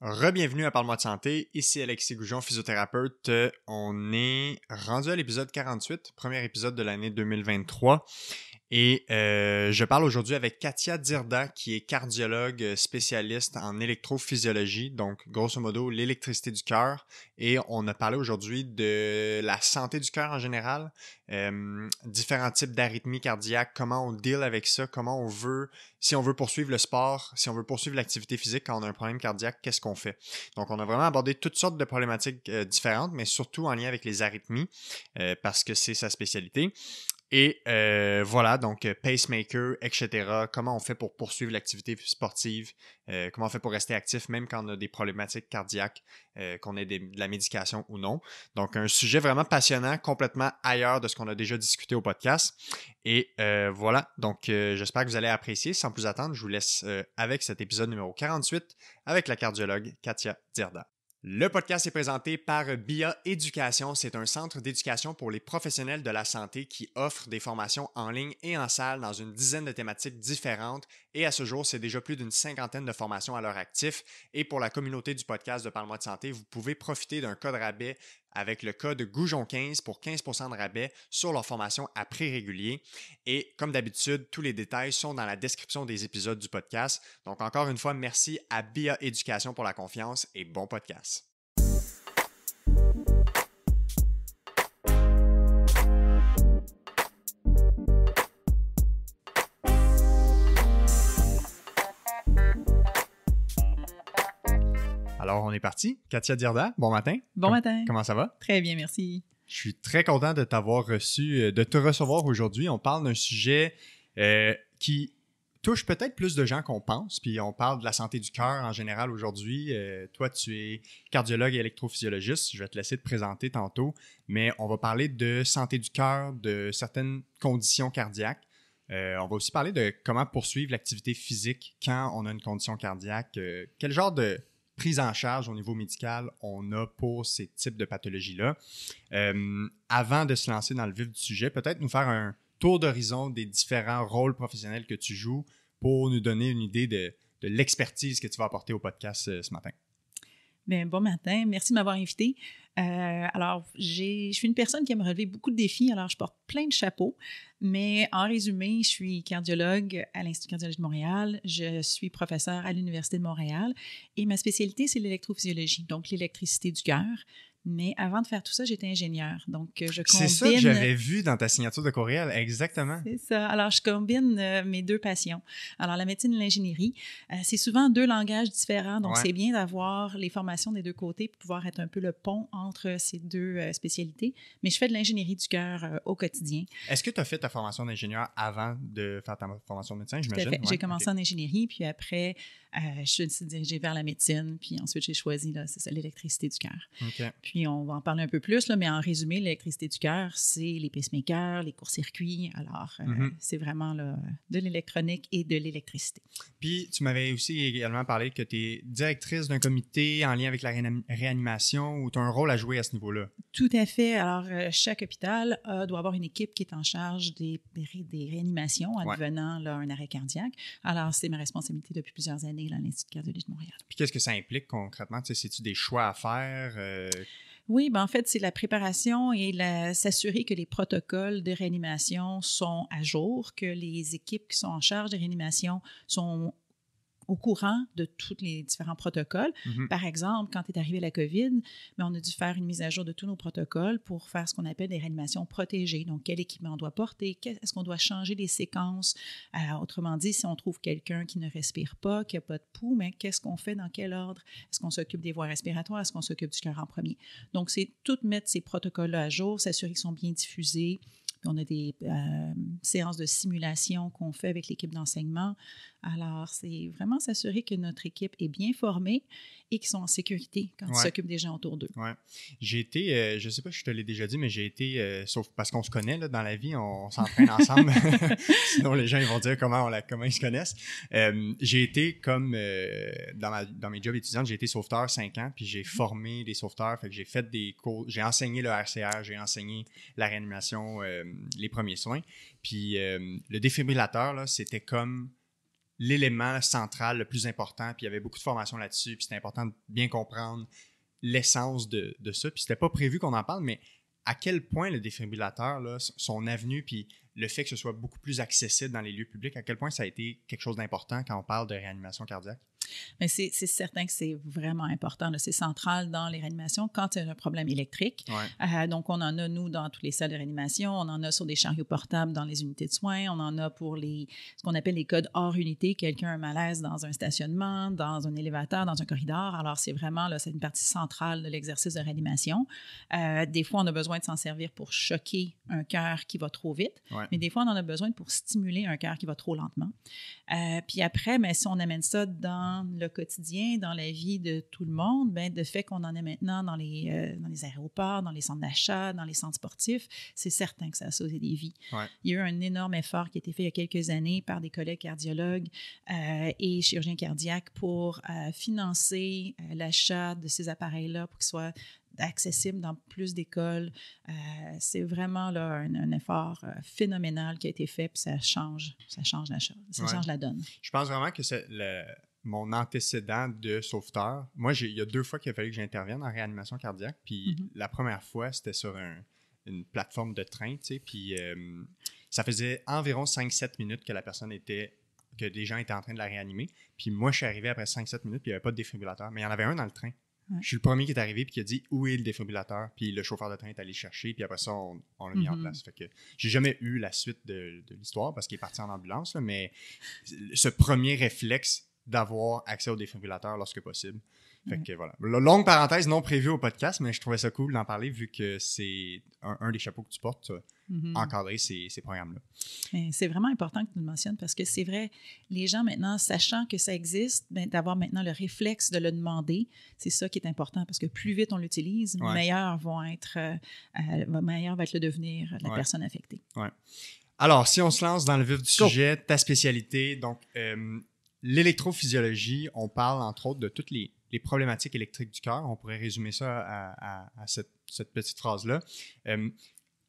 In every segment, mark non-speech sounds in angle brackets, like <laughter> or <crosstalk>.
Rebienvenue à Parle-moi de santé, ici Alexis Goujon, physiothérapeute. Euh, on est rendu à l'épisode 48, premier épisode de l'année 2023. Et euh, je parle aujourd'hui avec Katia Dirda, qui est cardiologue euh, spécialiste en électrophysiologie, donc grosso modo l'électricité du cœur. Et on a parlé aujourd'hui de la santé du cœur en général, euh, différents types d'arythmie cardiaque, comment on deal avec ça, comment on veut, si on veut poursuivre le sport, si on veut poursuivre l'activité physique quand on a un problème cardiaque, qu'est-ce qu'on fait. Donc on a vraiment abordé toutes sortes de problématiques différentes, mais surtout en lien avec les arythmies, parce que c'est sa spécialité. Et euh, voilà, donc euh, pacemaker, etc. Comment on fait pour poursuivre l'activité sportive, euh, comment on fait pour rester actif, même quand on a des problématiques cardiaques, qu'on ait de la médication ou non. Donc, un sujet vraiment passionnant, complètement ailleurs de ce qu'on a déjà discuté au podcast. Et voilà, donc j'espère que vous allez apprécier. Sans plus attendre, je vous laisse avec cet épisode numéro 48 avec la cardiologue Katia Dirda. Le podcast est présenté par BIA Éducation. C'est un centre d'éducation pour les professionnels de la santé qui offre des formations en ligne et en salle dans une dizaine de thématiques différentes. Et à ce jour, c'est déjà plus d'une cinquantaine de formations à leur actif. Et pour la communauté du podcast de Parle-moi de santé, vous pouvez profiter d'un code rabais avec le code Goujon15 pour 15% de rabais sur leur formation à prix régulier. Et comme d'habitude, tous les détails sont dans la description des épisodes du podcast. Donc encore une fois, merci à BIA Éducation pour la confiance et bon podcast. Alors, on est parti. Katia Dirda, bon matin. Bon matin. Comment ça va? Très bien, merci. Je suis très content de t'avoir reçu, euh, de te recevoir aujourd'hui. On parle d'un sujet euh, qui touche peut-être plus de gens qu'on pense. Puis on parle de la santé du cœur en général aujourd'hui. Euh, toi, tu es cardiologue et électrophysiologiste. Je vais te laisser te présenter tantôt. Mais on va parler de santé du cœur, de certaines conditions cardiaques. on va aussi parler de comment poursuivre l'activité physique quand on a une condition cardiaque. quel genre de prise en charge au niveau médical on a pour ces types de pathologies-là. Euh, avant de se lancer dans le vif du sujet, peut-être nous faire un tour d'horizon des différents rôles professionnels que tu joues pour nous donner une idée de, l'expertise que tu vas apporter au podcast euh, ce matin. Ben, bon matin. Merci de m'avoir invité. Euh, alors, je suis une personne qui aime relever beaucoup de défis, alors je porte plein de chapeaux, mais en résumé, je suis cardiologue à l'Institut cardiologique de Montréal, je suis professeur à l'Université de Montréal et ma spécialité, c'est l'électrophysiologie, donc l'électricité du cœur. Mais avant de faire tout ça, j'étais ingénieure. Donc, euh, je combine. C'est ça que j'avais vu dans ta signature de courriel, exactement. C'est ça. Alors, je combine euh, mes deux passions. Alors, la médecine et l'ingénierie, euh, c'est souvent deux langages différents. Donc, c'est bien d'avoir les formations des deux côtés pour pouvoir être un peu le pont entre ces deux spécialités. Mais je fais de l'ingénierie du cœur au quotidien. Est-ce que tu as fait ta formation d'ingénieur avant de faire ta formation de médecin, j'imagine? Ouais. J'ai commencé en ingénierie, puis après, euh, je suis dirigée vers la médecine, puis ensuite j'ai choisi l'électricité du cœur. Puis on va en parler un peu plus, là, mais en résumé, l'électricité du cœur, c'est les pacemakers, les courts-circuits. Alors, euh, mhm. c'est vraiment là, de l'électronique et de l'électricité. Puis tu m'avais aussi également parlé que tu es directrice d'un comité en lien avec la réanimation où tu as un rôle à jouer à ce niveau-là. Tout à fait. Alors, euh, chaque hôpital doit avoir une équipe qui est en charge des, réanimations advenant ouais. un arrêt cardiaque. Alors, c'est ma responsabilité depuis plusieurs années année à l'Institut de Montréal. Puis qu'est-ce que ça implique concrètement? C'est-tu des choix à faire? Euh? Oui, ben en fait, c'est la préparation et s'assurer que les protocoles de réanimation sont à jour, que les équipes qui sont en charge de réanimation sont au courant de tous les différents protocoles. Mm-hmm. Par exemple, quand est arrivée la COVID, mais ben, on a dû faire une mise à jour de tous nos protocoles pour faire ce qu'on appelle des réanimations protégées. Donc, quel équipement on doit porter? Est-ce qu'on doit changer les séquences? Euh, autrement dit, si on trouve quelqu'un qui ne respire pas, qui n'a pas de pouls, mais qu'est-ce qu'on fait? Dans quel ordre? Est-ce qu'on s'occupe des voies respiratoires? Est-ce qu'on s'occupe du cœur en premier? Donc, c'est tout mettre ces protocoles-là à jour, s'assurer qu'ils sont bien diffusés. on a des euh, séances de simulation qu'on fait avec l'équipe d'enseignement. Alors, c'est vraiment s'assurer que notre équipe est bien formée et qu'ils sont en sécurité quand ils s'occupent des gens autour d'eux. Ouais. J'ai été, euh, je ne sais pas si je te l'ai déjà dit, mais j'ai été, euh, sauf parce qu'on se connaît là, dans la vie, on, s'entraîne ensemble. <laughs> <laughs> Sinon, les gens ils vont dire comment, on la, comment ils se connaissent. Euh, j'ai été comme dans, ma, dans, mes jobs étudiants, j'ai été sauveteur 5 ans, puis j'ai mhm. formé des sauveteurs. Fait que j'ai fait des cours, j'ai enseigné le RCR, j'ai enseigné la réanimation, les premiers soins. Puis le défibrillateur, c'était comme l'élément central le plus important, puis il y avait beaucoup de formations là-dessus, puis c'était important de bien comprendre l'essence de, de, ça, puis c'était pas prévu qu'on en parle, mais à quel point le défibrillateur, son avenue, puis le fait que ce soit beaucoup plus accessible dans les lieux publics, à quel point ça a été quelque chose d'important quand on parle de réanimation cardiaque? Mais c'est certain que c'est vraiment important. C'est central dans les réanimations quand il y a un problème électrique. Euh, donc, on en a, nous, dans toutes les salles de réanimation. On en a sur des chariots portables dans les unités de soins. On en a pour les, ce qu'on appelle les codes hors unité. Quelqu'un a un malaise dans un stationnement, dans un élévateur, dans un corridor. Alors, c'est vraiment, c'est une partie centrale de l'exercice de réanimation. Euh, des fois, on a besoin de s'en servir pour choquer un cœur qui va trop vite. Mais des fois, on en a besoin pour stimuler un cœur qui va trop lentement. Euh, puis après, mais si on amène ça dans le quotidien, dans la vie de tout le monde, ben, de fait qu'on en est maintenant dans les, euh, dans les aéroports, dans les centres d'achat, dans les centres sportifs, c'est certain que ça a sauvé des vies. Il y a eu un énorme effort qui a été fait il y a quelques années par des collègues cardiologues euh, et chirurgiens cardiaques pour euh, financer l'achat de ces appareils-là pour qu'ils soient accessibles dans plus d'écoles. c'est vraiment là, un, effort phénoménal qui a été fait, puis ça change, ça change la, ça change la donne. Je pense vraiment que le, mon antécédent de sauveteur. Moi, il y a deux fois qu'il a fallu que j'intervienne en réanimation cardiaque. Puis mhm. la première fois, c'était sur une plateforme de train, Puis euh, ça faisait environ 5-7 minutes que la personne était, que des gens étaient en train de la réanimer. Puis moi, je suis arrivé après 5-7 minutes, puis il n'y avait pas de défibrillateur. Mais il y en avait un dans le train. Je suis le premier qui est arrivé puis qui a dit où est le défibrillateur, puis le chauffeur de train est allé chercher, puis après ça, on, l'a mis en mhm. place. Fait que j'ai jamais eu la suite de, l'histoire parce qu'il est parti en ambulance, mais ce premier réflexe d'avoir accès au défibrillateur lorsque possible. Fait mm. que voilà. Longue parenthèse non prévue au podcast, mais je trouvais ça cool d'en parler vu que c'est un, des chapeaux que tu portes, mm-hmm. euh, encadrer ces, ces programmes-là. C'est vraiment important que tu le mentionnes parce que c'est vrai, les gens maintenant, sachant que ça existe, ben, d'avoir maintenant le réflexe de le demander, c'est ça qui est important parce que plus vite on l'utilise, meilleur, vont être, euh, euh, meilleur va être le devenir de la personne affectée. Ouais. Alors, si on se lance dans le vif du sujet, ta spécialité, donc l'électrophysiologie, on parle entre autres de toutes les, problématiques électriques du cœur. On pourrait résumer ça à, cette, petite phrase-là. Euh,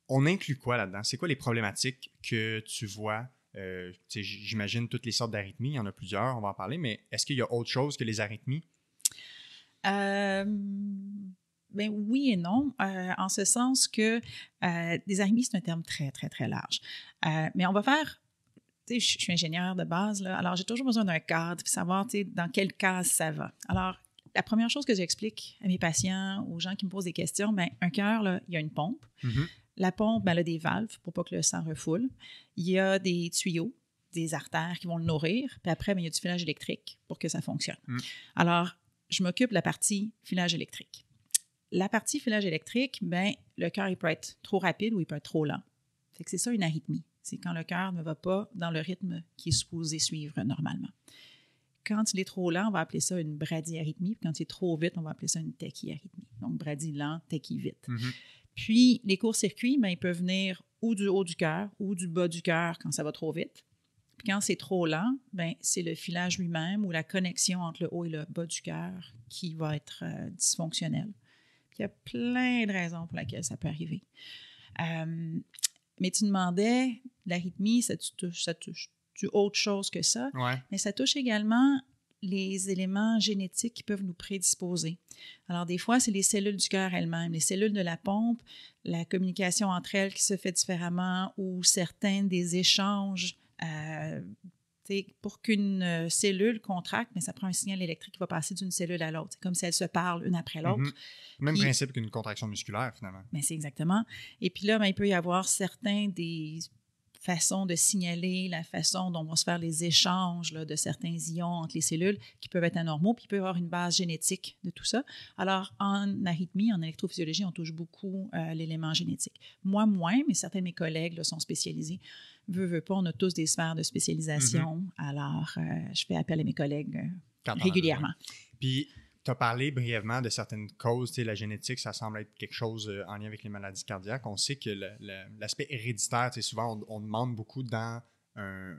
on inclut quoi là-dedans? C'est quoi les problématiques que tu vois? Euh, j'imagine toutes les sortes d'arythmies, il y en a plusieurs, on va en parler, mais est-ce qu'il y a autre chose que les arythmies? Euh, ben oui et non, en ce sens que des arythmies, c'est un terme très, très, très large. mais on va faire je suis ingénieure de base, alors j'ai toujours besoin d'un cadre, pour savoir dans quel case ça va. Alors, la première chose que j'explique à mes patients, aux gens qui me posent des questions, ben, un cœur, il y a une pompe. Mm-hmm. La pompe, ben, elle a des valves pour pas que le sang refoule. Il y a des tuyaux, des artères qui vont le nourrir. Puis après, ben, il y a du filage électrique pour que ça fonctionne. Mm. Alors, je m'occupe de la partie filage électrique. La partie filage électrique, ben, le cœur, il peut être trop rapide ou il peut être trop lent. c'est ça une arythmie. C'est quand le cœur ne va pas dans le rythme qui est supposé suivre normalement. Quand il est trop lent, on va appeler ça une bradyarythmie. Quand il est trop vite, on va appeler ça une tachyarythmie. Donc, brady lent, tachy vite. Mm-hmm. Puis, les courts-circuits, ben, ils peuvent venir ou du haut du cœur ou du bas du cœur quand ça va trop vite. Puis, quand c'est trop lent, ben, c'est le filage lui-même ou la connexion entre le haut et le bas du cœur qui va être euh, dysfonctionnelle. il y a plein de raisons pour lesquelles ça peut arriver. Euh, mais tu demandais, l'arythmie, ça, touche, ça touche autre chose que ça. Mais ça touche également les éléments génétiques qui peuvent nous prédisposer. Alors, des fois, c'est les cellules du cœur elles-mêmes, les cellules de la pompe, la communication entre elles qui se fait différemment ou certains des échanges euh, c'est pour qu'une euh, cellule contracte, mais ça prend un signal électrique qui va passer d'une cellule à l'autre. C'est comme si elles se parlent une après l'autre. Mm-hmm. Même principe qu'une contraction musculaire, finalement. Mais c'est exactement. Et puis là, ben, il peut y avoir certains des façons de signaler la façon dont vont se faire les échanges de certains ions entre les cellules qui peuvent être anormaux, puis il peut y avoir une base génétique de tout ça. Alors, en arythmie, en électrophysiologie, on touche beaucoup euh, l'élément génétique. Moi, moins, mais certains de mes collègues sont spécialisés Veux, veux pas, on a tous des sphères de spécialisation. Mhm. Alors, euh, je fais appel à mes collègues euh, régulièrement. Puis, tu as parlé brièvement de certaines causes. La génétique, ça semble être quelque chose euh, en lien avec les maladies cardiaques. On sait que l'aspect héréditaire, souvent, on, demande beaucoup dans un,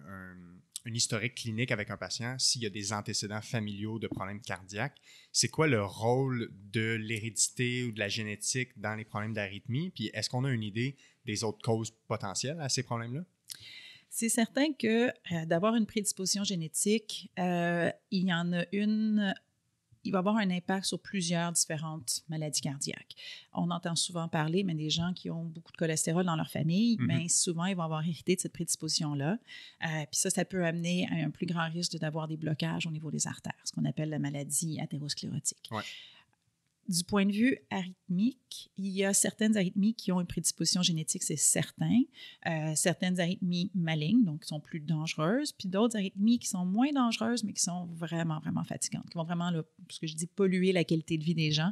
un historique clinique avec un patient, s'il y a des antécédents familiaux de problèmes cardiaques, c'est quoi le rôle de l'hérédité ou de la génétique dans les problèmes d'arythmie? Puis est-ce qu'on a une idée des autres causes potentielles à ces problèmes-là? C'est certain que euh, d'avoir une prédisposition génétique, euh, il y en a une il va avoir un impact sur plusieurs différentes maladies cardiaques. On entend souvent parler, mais des gens qui ont beaucoup de cholestérol dans leur famille, mais mm-hmm. ben, souvent, ils vont avoir hérité de cette prédisposition-là. Euh, puis ça, ça peut amener à un plus grand risque d'avoir des blocages au niveau des artères, ce qu'on appelle la maladie athérosclérotique du point de vue arythmique, il y a certaines arythmies qui ont une prédisposition génétique, c'est certain. Euh, certaines arythmies malignes, donc qui sont plus dangereuses, puis d'autres arythmies qui sont moins dangereuses, mais qui sont vraiment, vraiment fatigantes, qui vont vraiment, là, ce que je dis, polluer la qualité de vie des gens.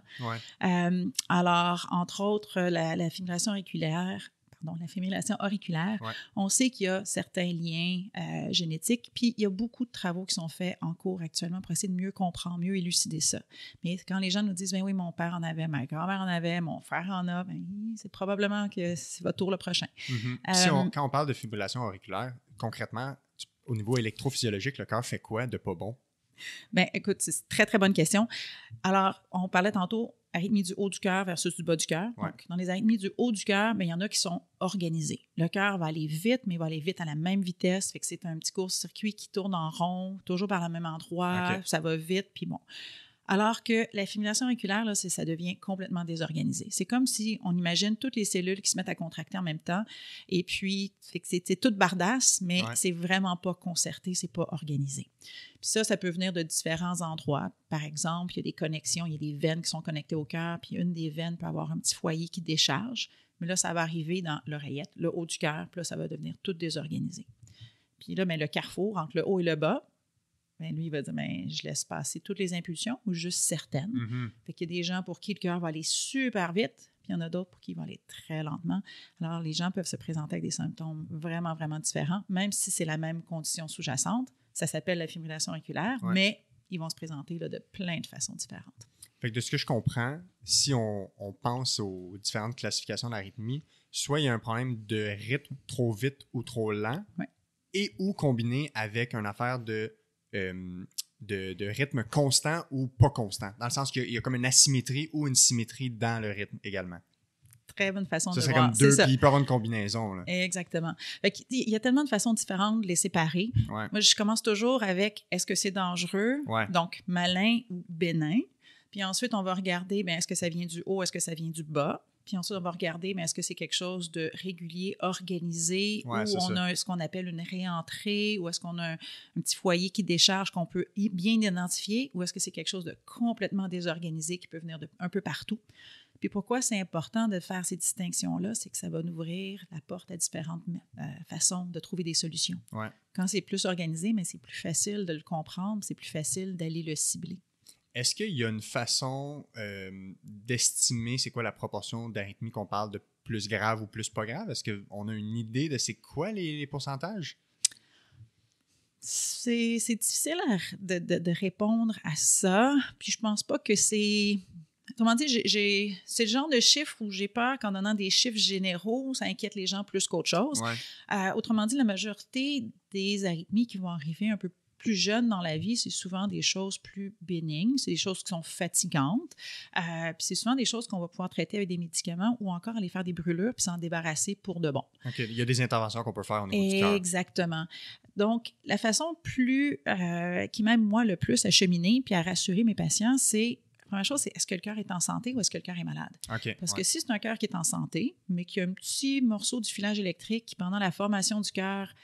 Euh, alors, entre autres, la, la fibrillation auriculaire, donc la fibrillation auriculaire, on sait qu'il y a certains liens euh, génétiques, puis il y a beaucoup de travaux qui sont faits en cours actuellement pour essayer de mieux comprendre, mieux élucider ça. Mais quand les gens nous disent, ben oui, mon père en avait, ma grand-mère en avait, mon frère en a, ben, c'est probablement que c'est votre tour le prochain. Mm-hmm. Euh, quand on parle de fibrillation auriculaire, concrètement, au niveau électrophysiologique, le cœur fait quoi de pas bon? Bien, écoute, c'est une très, très bonne question. Alors, on parlait tantôt, arythmie du haut du cœur versus du bas du cœur. dans les arythmies du haut du cœur, ben, il y en a qui sont organisés. Le cœur va aller vite, mais il va aller vite à la même vitesse. Fait que c'est un petit court-circuit qui tourne en rond, toujours par le même endroit. Ça va vite, puis bon. Alors que la fibrillation auriculaire, là, ça devient complètement désorganisé. C'est comme si on imagine toutes les cellules qui se mettent à contracter en même temps, et puis c'est toute bardasse, mais c'est vraiment pas concerté, c'est pas organisé. Puis ça, ça peut venir de différents endroits. Par exemple, il y a des connexions, il y a des veines qui sont connectées au cœur, puis une des veines peut avoir un petit foyer qui décharge, mais là, ça va arriver dans l'oreillette, le haut du cœur, puis là, ça va devenir tout désorganisé. Puis là, mais ben, le carrefour entre le haut et le bas, ben lui, il va dire ben, je laisse passer toutes les impulsions ou juste certaines. Il mm-hmm. Fait y a des gens pour qui le cœur va aller super vite, puis il y en a d'autres pour qui il va aller très lentement. Alors, les gens peuvent se présenter avec des symptômes vraiment, vraiment différents, même si c'est la même condition sous-jacente. Ça s'appelle la fibrillation auriculaire, mais ils vont se présenter là, de plein de façons différentes. Fait de ce que je comprends, si on, pense aux différentes classifications d'arythmie, soit il y a un problème de rythme trop vite ou trop lent, et ou combiné avec une affaire de euh, de, de, rythme constant ou pas constant, dans le sens qu'il y, a comme une asymétrie ou une symétrie dans le rythme également. Très bonne façon de voir. Comme deux, comme deux, puis il peut une combinaison. Exactement. il y a tellement de façons différentes de les séparer. Moi, je commence toujours avec est-ce que c'est dangereux, donc malin ou bénin. Puis ensuite, on va regarder, ben, est-ce que ça vient du haut, est-ce que ça vient du bas? Puis ensuite, on va regarder, mais est-ce que c'est quelque chose de régulier, organisé, ou on a ce qu'on appelle une réentrée, ou est-ce qu'on a un, petit foyer qui décharge qu'on peut bien identifier, ou est-ce que c'est quelque chose de complètement désorganisé qui peut venir un peu partout? Puis pourquoi c'est important de faire ces distinctions-là, c'est que ça va nous ouvrir la porte à différentes euh, façons de trouver des solutions. Quand c'est plus organisé, mais c'est plus facile de le comprendre, c'est plus facile d'aller le cibler. Est-ce qu'il y a une façon euh, d'estimer c'est quoi la proportion d'arythmie qu'on parle de plus grave ou plus pas grave? Est-ce qu'on a une idée de c'est quoi les, pourcentages? C'est difficile de, de, répondre à ça. Puis je pense pas que c'est. Comment dit, c'est le genre de chiffre où j'ai peur qu'en donnant des chiffres généraux, ça inquiète les gens plus qu'autre chose. Euh, autrement dit, la majorité des arythmies qui vont arriver un peu plus jeunes dans la vie, c'est souvent des choses plus bénignes, c'est des choses qui sont fatigantes. Euh, puis c'est souvent des choses qu'on va pouvoir traiter avec des médicaments ou encore aller faire des brûlures puis s'en débarrasser pour de bon. OK. Il y a des interventions qu'on peut faire au niveau du cœur. Exactement. Donc, la façon plus, euh, qui m'aime moi le plus à cheminer puis à rassurer mes patients, c'est première chose, c'est est-ce que le cœur est en santé ou est-ce que le cœur est malade? Parce que si c'est un cœur qui est en santé, mais qui a un petit morceau du filage électrique qui, pendant la formation du cœur,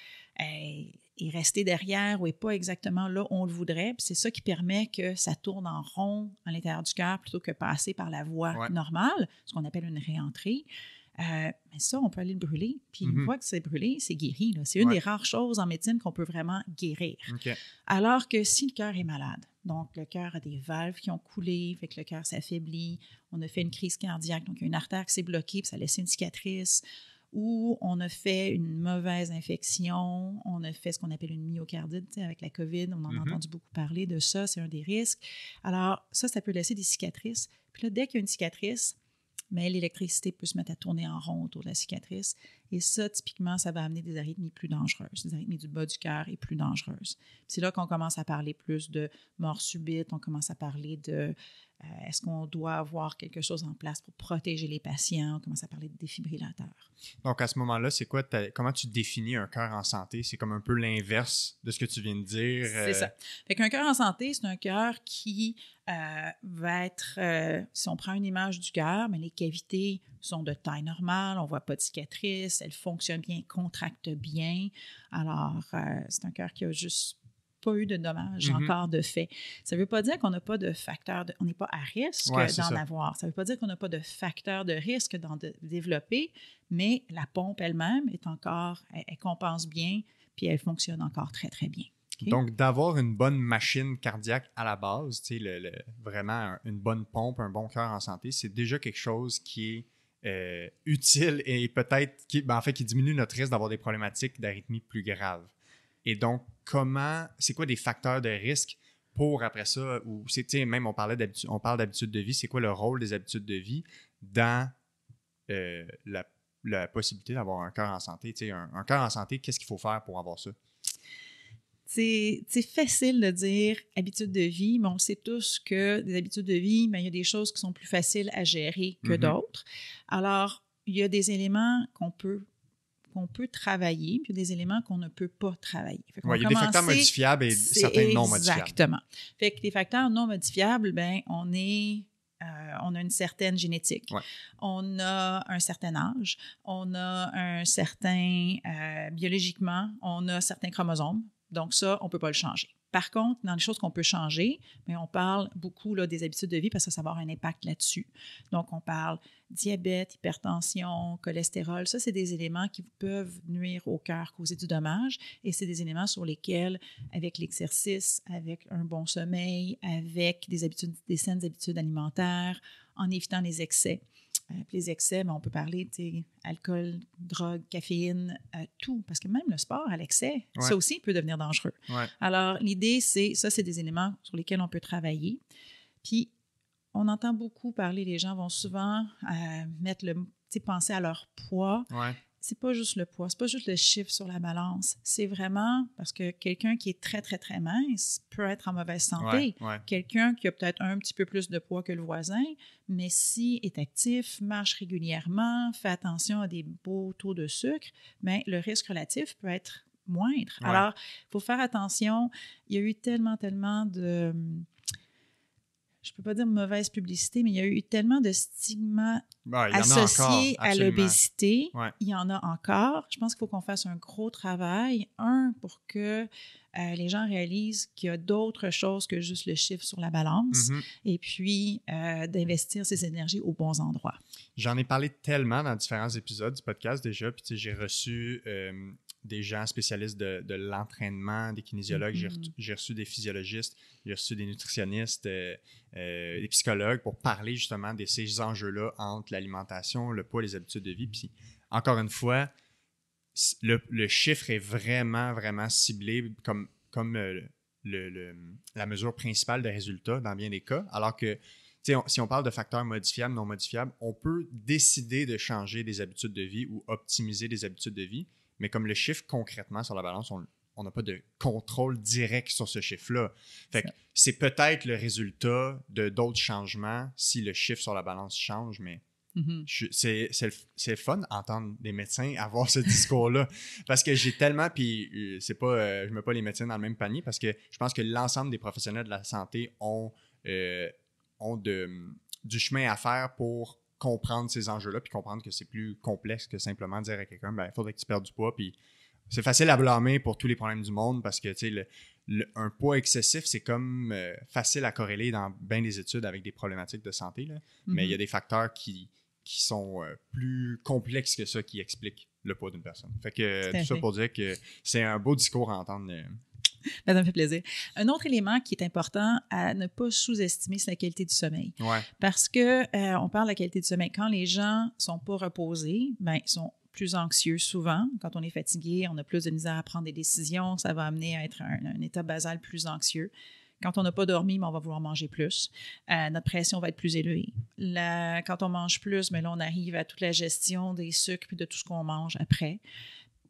est est resté derrière ou n'est pas exactement là où on le voudrait. C'est ça qui permet que ça tourne en rond à l'intérieur du cœur plutôt que passer par la voie normale, ce qu'on appelle une réentrée. Euh, mais ça, on peut aller le brûler. Puis une mm-hmm. fois que c'est brûlé, c'est guéri. C'est une des rares choses en médecine qu'on peut vraiment guérir. Alors que si le cœur est malade, donc le cœur a des valves qui ont coulé, fait que le cœur s'affaiblit, on a fait une crise cardiaque, donc il y a une artère qui s'est bloquée, ça a laissé une cicatrice où on a fait une mauvaise infection, on a fait ce qu'on appelle une myocardite avec la COVID, on en a mm-hmm. entendu beaucoup parler de ça, c'est un des risques. Alors ça, ça peut laisser des cicatrices. Puis là, dès qu'il y a une cicatrice, mais l'électricité peut se mettre à tourner en rond autour de la cicatrice. Et ça, typiquement, ça va amener des arythmies plus dangereuses. Des arythmies du bas du cœur et plus dangereuses. C'est là qu'on commence à parler plus de mort subite, on commence à parler de euh, est-ce qu'on doit avoir quelque chose en place pour protéger les patients? On commence à parler de défibrillateur. Donc, à ce moment-là, c'est quoi comment tu définis un cœur en santé? C'est comme un peu l'inverse de ce que tu viens de dire. C'est euh, ça. Fait qu'un cœur en santé, c'est un cœur qui euh, va être, si on prend une image du cœur, mais ben, les cavités sont de taille normale, on voit pas de cicatrices, elles fonctionnent bien, contractent bien. Alors, c'est un cœur qui a juste pas eu de dommages mm-hmm. encore de fait. Ça ne veut pas dire qu'on n'a pas de facteur, on n'est pas à risque d'en avoir. Ça ne veut pas dire qu'on n'a pas de facteur de risque d'en développer, mais la pompe elle-même est encore, elle, compense bien, puis elle fonctionne encore très, très bien. Donc, d'avoir une bonne machine cardiaque à la base, le, vraiment une bonne pompe, un bon cœur en santé, c'est déjà quelque chose qui est euh, utile et peut-être qui, ben, en fait, qui diminue notre risque d'avoir des problématiques d'arythmie plus graves. Et donc, comment, c'est quoi des facteurs de risque pour après ça, ou c'est, même on, parlait d'habitude, on parle d'habitude de vie, c'est quoi le rôle des habitudes de vie dans euh, la, possibilité d'avoir un cœur en santé? Tu un, un cœur en santé, qu'est-ce qu'il faut faire pour avoir ça? c'est facile de dire habitude de vie, mais on sait tous que des habitudes de vie, mais ben, il y a des choses qui sont plus faciles à gérer que mm-hmm. d'autres. Alors, il y a des éléments qu'on peut qu'on peut travailler, puis des éléments qu'on ne peut pas travailler. Fait il y a des facteurs modifiables et certains non modifiables. Exactement. Fait que les facteurs non modifiables, ben on est euh, on a une certaine génétique, on a un certain âge, on a un certain, euh, biologiquement, on a certains chromosomes. Donc ça, on ne peut pas le changer. Par contre, dans les choses qu'on peut changer, mais on parle beaucoup des habitudes de vie parce que ça va avoir un impact là-dessus. Donc, on parle diabète, hypertension, cholestérol. Ça, c'est des éléments qui peuvent nuire au cœur, causer du dommage. Et c'est des éléments sur lesquels, avec l'exercice, avec un bon sommeil, avec des, habitudes, des saines habitudes alimentaires, en évitant les excès, euh, les excès, mais ben, on peut parler alcool, drogue, caféine, euh, tout. Parce que même le sport à l'excès, ça aussi peut devenir dangereux. Alors, l'idée, c'est ça, c'est des éléments sur lesquels on peut travailler. Puis, on entend beaucoup parler, les gens vont souvent euh, mettre le penser à leur poids c'est pas juste le poids, c'est pas juste le chiffre sur la balance. C'est vraiment parce que quelqu'un qui est très, très, très mince peut être en mauvaise santé. Quelqu'un qui a peut-être un petit peu plus de poids que le voisin, mais si est actif, marche régulièrement, fait attention à des beaux taux de sucre, mais ben, le risque relatif peut être moindre. Alors, il faut faire attention. Il y a eu tellement, tellement de hum, je peux pas dire mauvaise publicité, mais il y a eu tellement de stigmas ah, associés à l'obésité. Il y en a encore. Je pense qu'il faut qu'on fasse un gros travail. Un, pour que euh, les gens réalisent qu'il y a d'autres choses que juste le chiffre sur la balance. Mhm. Et puis, euh, d'investir ses énergies aux bons endroits. J'en ai parlé tellement dans différents épisodes du podcast déjà. Puis, j'ai reçu euh, des gens spécialistes de, l'entraînement, des kinésiologues, mm-hmm. j'ai reçu des physiologistes, j'ai reçu des nutritionnistes, euh, euh, des psychologues pour parler justement de ces enjeux-là entre l'alimentation, le poids, les habitudes de vie. encore une fois, le, chiffre est vraiment, vraiment ciblé comme, comme euh, le, la mesure principale de résultat dans bien des cas, alors que si on parle de facteurs modifiables, non modifiables, on peut décider de changer des habitudes de vie ou optimiser des habitudes de vie, mais comme le chiffre concrètement sur la balance, on n'a pas de contrôle direct sur ce chiffre-là. Fait que c'est peut-être le résultat de d'autres changements si le chiffre sur la balance change, mais mm-hmm. C'est fun d'entendre des médecins <laughs> avoir ce discours-là. parce que j'ai tellement, puis euh, c'est pas, euh, je mets pas les médecins dans le même panier parce que je pense que l'ensemble des professionnels de la santé ont, euh, ont de, du chemin à faire pour comprendre ces enjeux-là, puis comprendre que c'est plus complexe que simplement dire à quelqu'un, il ben, faudrait que tu perdes du poids, puis c'est facile à blâmer pour tous les problèmes du monde parce que, tu un poids excessif, c'est comme euh, facile à corréler dans bien des études avec des problématiques de santé, mais il y a mhm. des facteurs qui, qui sont euh, plus complexes que ça qui expliquent le poids d'une personne. Fait que tout, ça pour dire que c'est un beau discours à entendre. Euh, <laughs> ça me fait plaisir. Un autre élément qui est important à ne pas sous-estimer, c'est la qualité du sommeil. Parce que euh, on parle de la qualité du sommeil. Quand les gens sont pas reposés, ben, ils sont plus anxieux souvent. Quand on est fatigué, on a plus de misère à prendre des décisions. Ça va amener à être un, état basal plus anxieux. Quand on n'a pas dormi, mais ben, on va vouloir manger plus. Euh, notre pression va être plus élevée. quand on mange plus, mais ben, là, on arrive à toute la gestion des sucres et de tout ce qu'on mange après.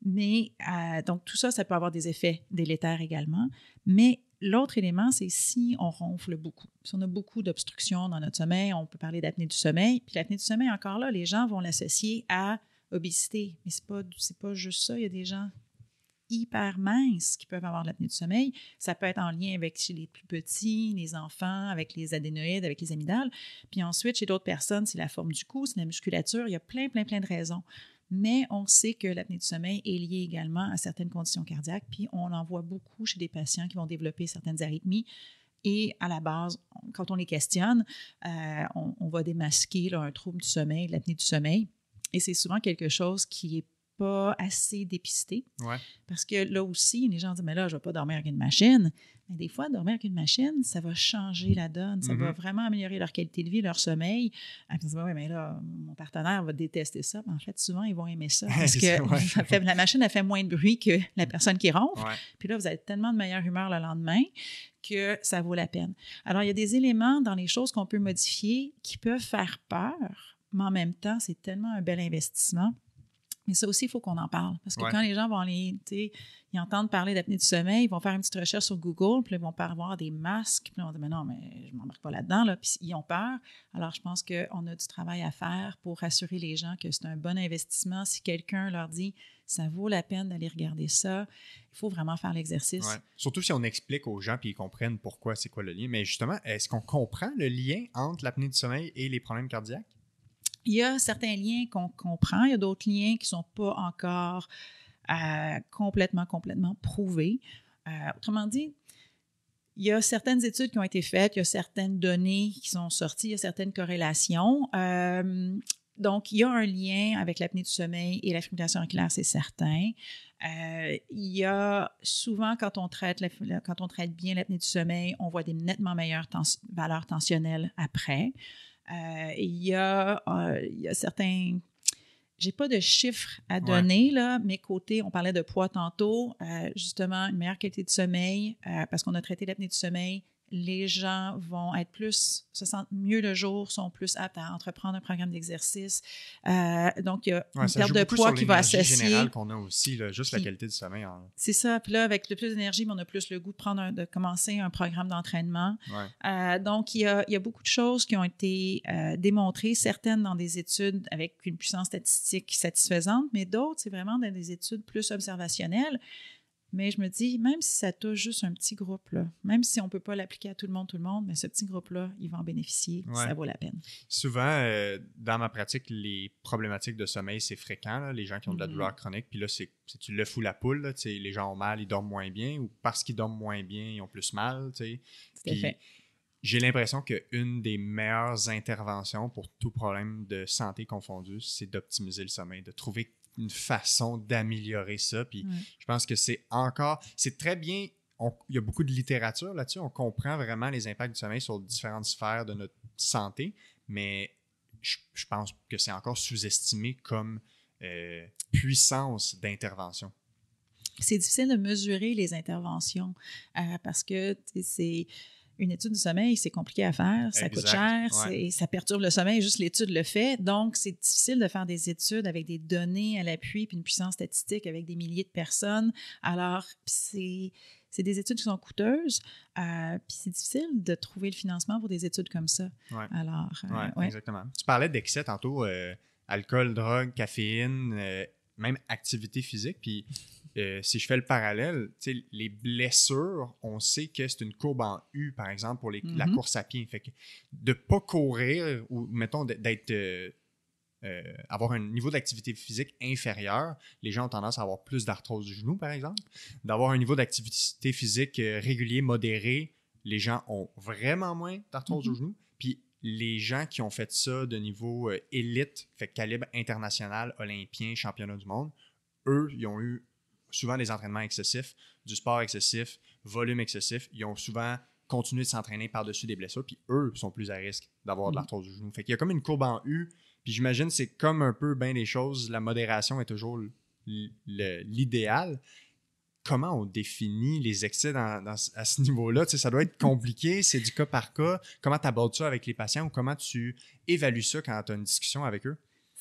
Mais euh, donc, tout ça, ça peut avoir des effets délétères également. Mais l'autre élément, c'est si on ronfle beaucoup. Si on a beaucoup d'obstructions dans notre sommeil, on peut parler d'apnée du sommeil. Puis l'apnée du sommeil, encore là, les gens vont l'associer à obésité. Mais ce n'est pas, pas juste ça. Il y a des gens hyper minces qui peuvent avoir de l'apnée du sommeil. Ça peut être en lien avec chez les plus petits, les enfants, avec les adénoïdes, avec les amygdales. Puis ensuite, chez d'autres personnes, c'est la forme du cou, c'est la musculature. Il y a plein, plein, plein de raisons mais on sait que l'apnée du sommeil est liée également à certaines conditions cardiaques, puis on en voit beaucoup chez des patients qui vont développer certaines arythmies. Et à la base, quand on les questionne, euh, on, va démasquer un trouble du sommeil, l'apnée du sommeil. Et c'est souvent quelque chose qui n'est pas assez dépisté. Parce que là aussi, les gens disent, mais là, je ne vais pas dormir avec une machine des fois, dormir avec une machine, ça va changer la donne. Ça va mm-hmm. vraiment améliorer leur qualité de vie, leur sommeil. Ah, mais là, mon partenaire va détester ça. Ben, en fait, souvent, ils vont aimer ça. <laughs> Parce que <laughs> la machine, a fait moins de bruit que la personne qui ronfle. Puis là, vous avez tellement de meilleure humeur le lendemain que ça vaut la peine. Alors, il y a des éléments dans les choses qu'on peut modifier qui peuvent faire peur, mais en même temps, c'est tellement un bel investissement mais ça aussi, il faut qu'on en parle. Parce que quand les gens vont aller, ils entendent parler d'apnée du sommeil, ils vont faire une petite recherche sur Google, puis ils vont pas avoir des masques, puis on dit, mais non, mais je m'embarque pas là-dedans, là. puis ils ont peur. Alors, je pense qu'on a du travail à faire pour rassurer les gens que c'est un bon investissement. Si quelqu'un leur dit, ça vaut la peine d'aller regarder ça, il faut vraiment faire l'exercice. Surtout si on explique aux gens, puis ils comprennent pourquoi, c'est quoi le lien. Mais justement, est-ce qu'on comprend le lien entre l'apnée du sommeil et les problèmes cardiaques? Il y a certains liens qu'on comprend, il y a d'autres liens qui ne sont pas encore euh, complètement, complètement prouvés. Euh, autrement dit, il y a certaines études qui ont été faites, il y a certaines données qui sont sorties, il y a certaines corrélations. Euh, donc, il y a un lien avec l'apnée du sommeil et la fibrillation auriculaire, c'est certain. il y a souvent, quand on traite, quand on traite bien l'apnée du sommeil, on voit des nettement meilleures valeurs tensionnelles après. Euh, il y, a, euh, il y a certains j'ai pas de chiffres à donner, là, mais côté, on parlait de poids tantôt, euh, justement, une meilleure qualité de sommeil, parce qu'on a traité l'apnée du sommeil, les gens vont être plus, se sentent mieux le jour, sont plus aptes à entreprendre un programme d'exercice. Euh, donc, il y a une perte de poids qui va associer. générale qu'on a aussi, juste la qualité du sommeil. C'est ça. Puis là, avec le plus d'énergie, on a plus le goût de, prendre de commencer un programme d'entraînement. Euh, donc, il y, a, beaucoup de choses qui ont été euh, démontrées, certaines dans des études avec une puissance statistique satisfaisante, mais d'autres, c'est vraiment dans des études plus observationnelles mais je me dis, même si ça touche juste un petit groupe, même si on ne peut pas l'appliquer à tout le monde, tout le monde, mais ce petit groupe-là, il va en bénéficier. Ça vaut la peine. Souvent, euh, dans ma pratique, les problématiques de sommeil, c'est fréquent. les gens qui ont de la mm-hmm. douleur chronique, puis là, c'est tu le fous la poule. les gens ont mal, ils dorment moins bien, ou parce qu'ils dorment moins bien, ils ont plus mal. J'ai l'impression qu'une des meilleures interventions pour tout problème de santé confondu, c'est d'optimiser le sommeil, de trouver une façon d'améliorer ça. Puis je pense que c'est encore, c'est très bien. il y a beaucoup de littérature là-dessus. On comprend vraiment les impacts du sommeil sur différentes sphères de notre santé, mais je, pense que c'est encore sous-estimé comme euh, puissance d'intervention c'est difficile de mesurer les interventions euh, parce que c'est une étude du sommeil, c'est compliqué à faire, ça coûte cher, ça perturbe le sommeil, juste l'étude le fait. Donc, c'est difficile de faire des études avec des données à l'appui, puis une puissance statistique avec des milliers de personnes. Alors, c'est c'est des études qui sont coûteuses, euh, puis c'est difficile de trouver le financement pour des études comme ça. Alors, euh, exactement. Tu parlais d'excès tantôt, euh, alcool, drogue, caféine, même activité physique, puis euh, si je fais le parallèle, les blessures, on sait que c'est une courbe en U, par exemple, pour la mhm. course à pied. Fait de ne pas courir ou, mettons, d'être. Euh, euh, avoir un niveau d'activité physique inférieur, les gens ont tendance à avoir plus d'arthrose du genou, par exemple. D'avoir un niveau d'activité physique régulier, modéré, les gens ont vraiment moins d'arthrose du mhm. genou. Puis les gens qui ont fait ça de niveau élite, fait calibre international, olympien, championnat du monde, eux, ils ont eu souvent les entraînements excessifs, du sport excessif, volume excessif. Ils ont souvent continué de s'entraîner par-dessus des blessures, puis eux sont plus à risque d'avoir de mm. l'arthrose du genou. Fait qu'il y a comme une courbe en U, puis j'imagine c'est comme un peu bien les choses, la modération est toujours l'idéal. Comment on définit les excès à ce niveau-là? ça doit être mm. compliqué, c'est du cas par cas. Comment tu abordes ça avec les patients ou comment tu évalues ça quand tu as une discussion avec eux?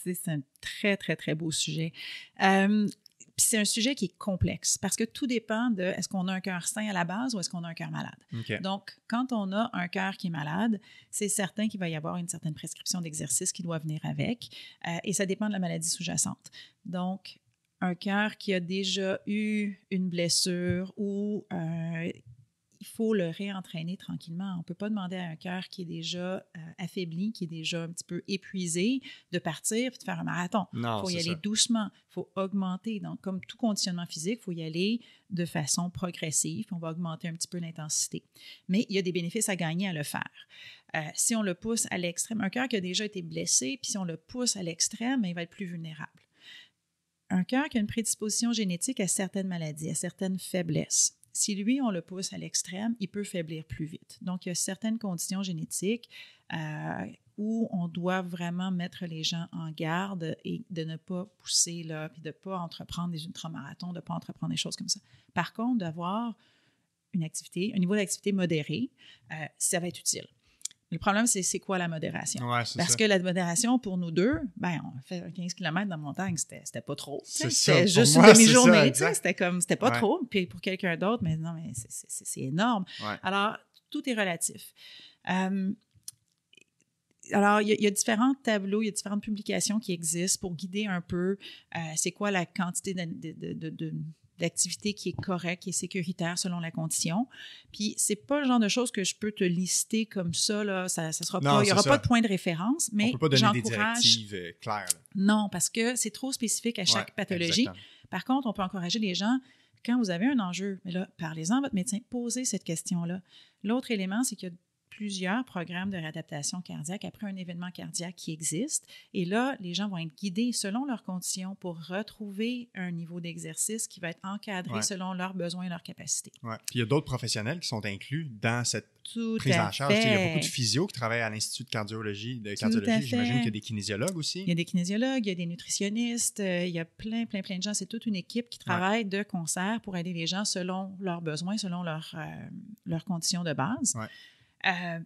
C'est un très, très, très beau sujet. Euh, puis c'est un sujet qui est complexe parce que tout dépend de est-ce qu'on a un cœur sain à la base ou est-ce qu'on a un cœur malade. Donc, quand on a un cœur qui est malade, c'est certain qu'il va y avoir une certaine prescription d'exercice qui doit venir avec euh, et ça dépend de la maladie sous-jacente. Donc, un cœur qui a déjà eu une blessure ou un... Euh, il faut le réentraîner tranquillement. On ne peut pas demander à un cœur qui est déjà euh, affaibli, qui est déjà un petit peu épuisé, de partir et de faire un marathon. Il faut y aller doucement, il faut augmenter. Donc, comme tout conditionnement physique, il faut y aller de façon progressive. On va augmenter un petit peu l'intensité. Mais il y a des bénéfices à gagner à le faire. Euh, si on le pousse à l'extrême, un cœur qui a déjà été blessé, puis si on le pousse à l'extrême, ben, il va être plus vulnérable un cœur qui a une prédisposition génétique à certaines maladies, à certaines faiblesses si lui, on le pousse à l'extrême, il peut faiblir plus vite. Donc, il y a certaines conditions génétiques euh, où on doit vraiment mettre les gens en garde et de ne pas pousser, là, puis de ne pas entreprendre des ultramarathons, de ne pas entreprendre des choses comme ça. Par contre, d'avoir une activité, un niveau d'activité modéré, euh, ça va être utile. Le problème, c'est c'est quoi la modération? Parce que la modération, pour nous deux, ben, on fait 15 km dans la montagne, c'était pas trop. C'était juste une demi-journée, c'était comme, c'était pas trop. Puis pour quelqu'un d'autre, mais non, mais c'est énorme. Alors, tout est relatif. alors, il y, a, différents tableaux, il y a différentes publications qui existent pour guider un peu euh, c'est quoi la quantité de d'activité qui est correcte, qui est sécuritaire selon la condition. Puis c'est pas le genre de choses que je peux te lister comme ça là, ça, sera pas, il n'y aura pas de point de référence, mais j'encourage. Euh, non, parce que c'est trop spécifique à chaque pathologie. Par contre, on peut encourager les gens quand vous avez un enjeu, mais là, parlez-en à votre médecin, posez cette question-là. L'autre élément, c'est qu'il y a plusieurs programmes de réadaptation cardiaque après un événement cardiaque qui existe. Et là, les gens vont être guidés selon leurs conditions pour retrouver un niveau d'exercice qui va être encadré selon leurs besoins et leurs capacités. Ouais. Puis il y a d'autres professionnels qui sont inclus dans cette prise en charge. Il y a beaucoup de physios qui travaillent à l'Institut de cardiologie. De cardiologie. J'imagine qu'il y a des kinésiologues aussi. Il y a des kinésiologues, il y a des nutritionnistes, euh, il y a plein, plein, plein de gens. C'est toute une équipe qui travaille de concert pour aider les gens selon leurs besoins, selon leurs, euh, leurs conditions de base. Euh,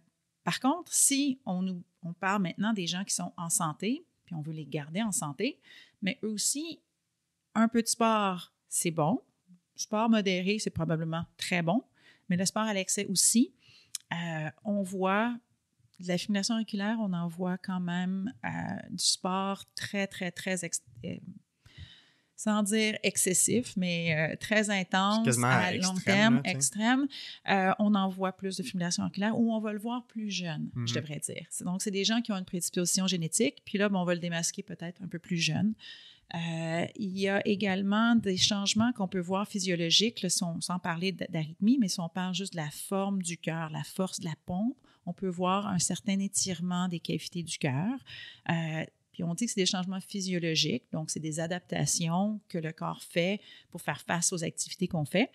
par contre, si on, nous, on parle maintenant des gens qui sont en santé, puis on veut les garder en santé, mais eux aussi, un peu de sport, c'est bon. Sport modéré, c'est probablement très bon, mais le sport à l'excès aussi. Euh, on voit de la fibrillation auriculaire, on en voit quand même euh, du sport très, très, très, sans dire excessif, mais euh, très intense, à long terme, extrême, euh, on en voit plus de fibrillation oculaire ou on va le voir plus jeune, je mhm. devrais dire. Donc, c'est des gens qui ont une prédisposition génétique, puis là, ben, on va le démasquer peut-être un peu plus jeune. Euh, il y a également des changements qu'on peut voir physiologiques, sans, sans parler d'arythmie, mais si on parle juste de la forme du cœur, la force de la pompe, on peut voir un certain étirement des cavités du cœur. Puis on dit que c'est des changements physiologiques, donc c'est des adaptations que le corps fait pour faire face aux activités qu'on fait.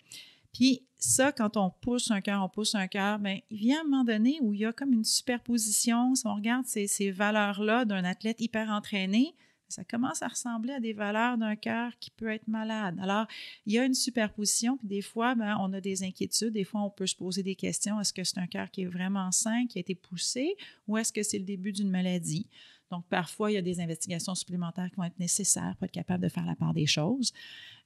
Puis ça, quand on pousse un cœur, on pousse un cœur, bien, il vient à un moment donné où il y a comme une superposition. Si on regarde ces, valeurs-là d'un athlète hyper entraîné, ça commence à ressembler à des valeurs d'un cœur qui peut être malade. Alors, il y a une superposition, puis des fois, ben, on a des inquiétudes, des fois, on peut se poser des questions. Est-ce que c'est un cœur qui est vraiment sain, qui a été poussé, ou est-ce que c'est le début d'une maladie? Donc, parfois, il y a des investigations supplémentaires qui vont être nécessaires pour être capable de faire la part des choses.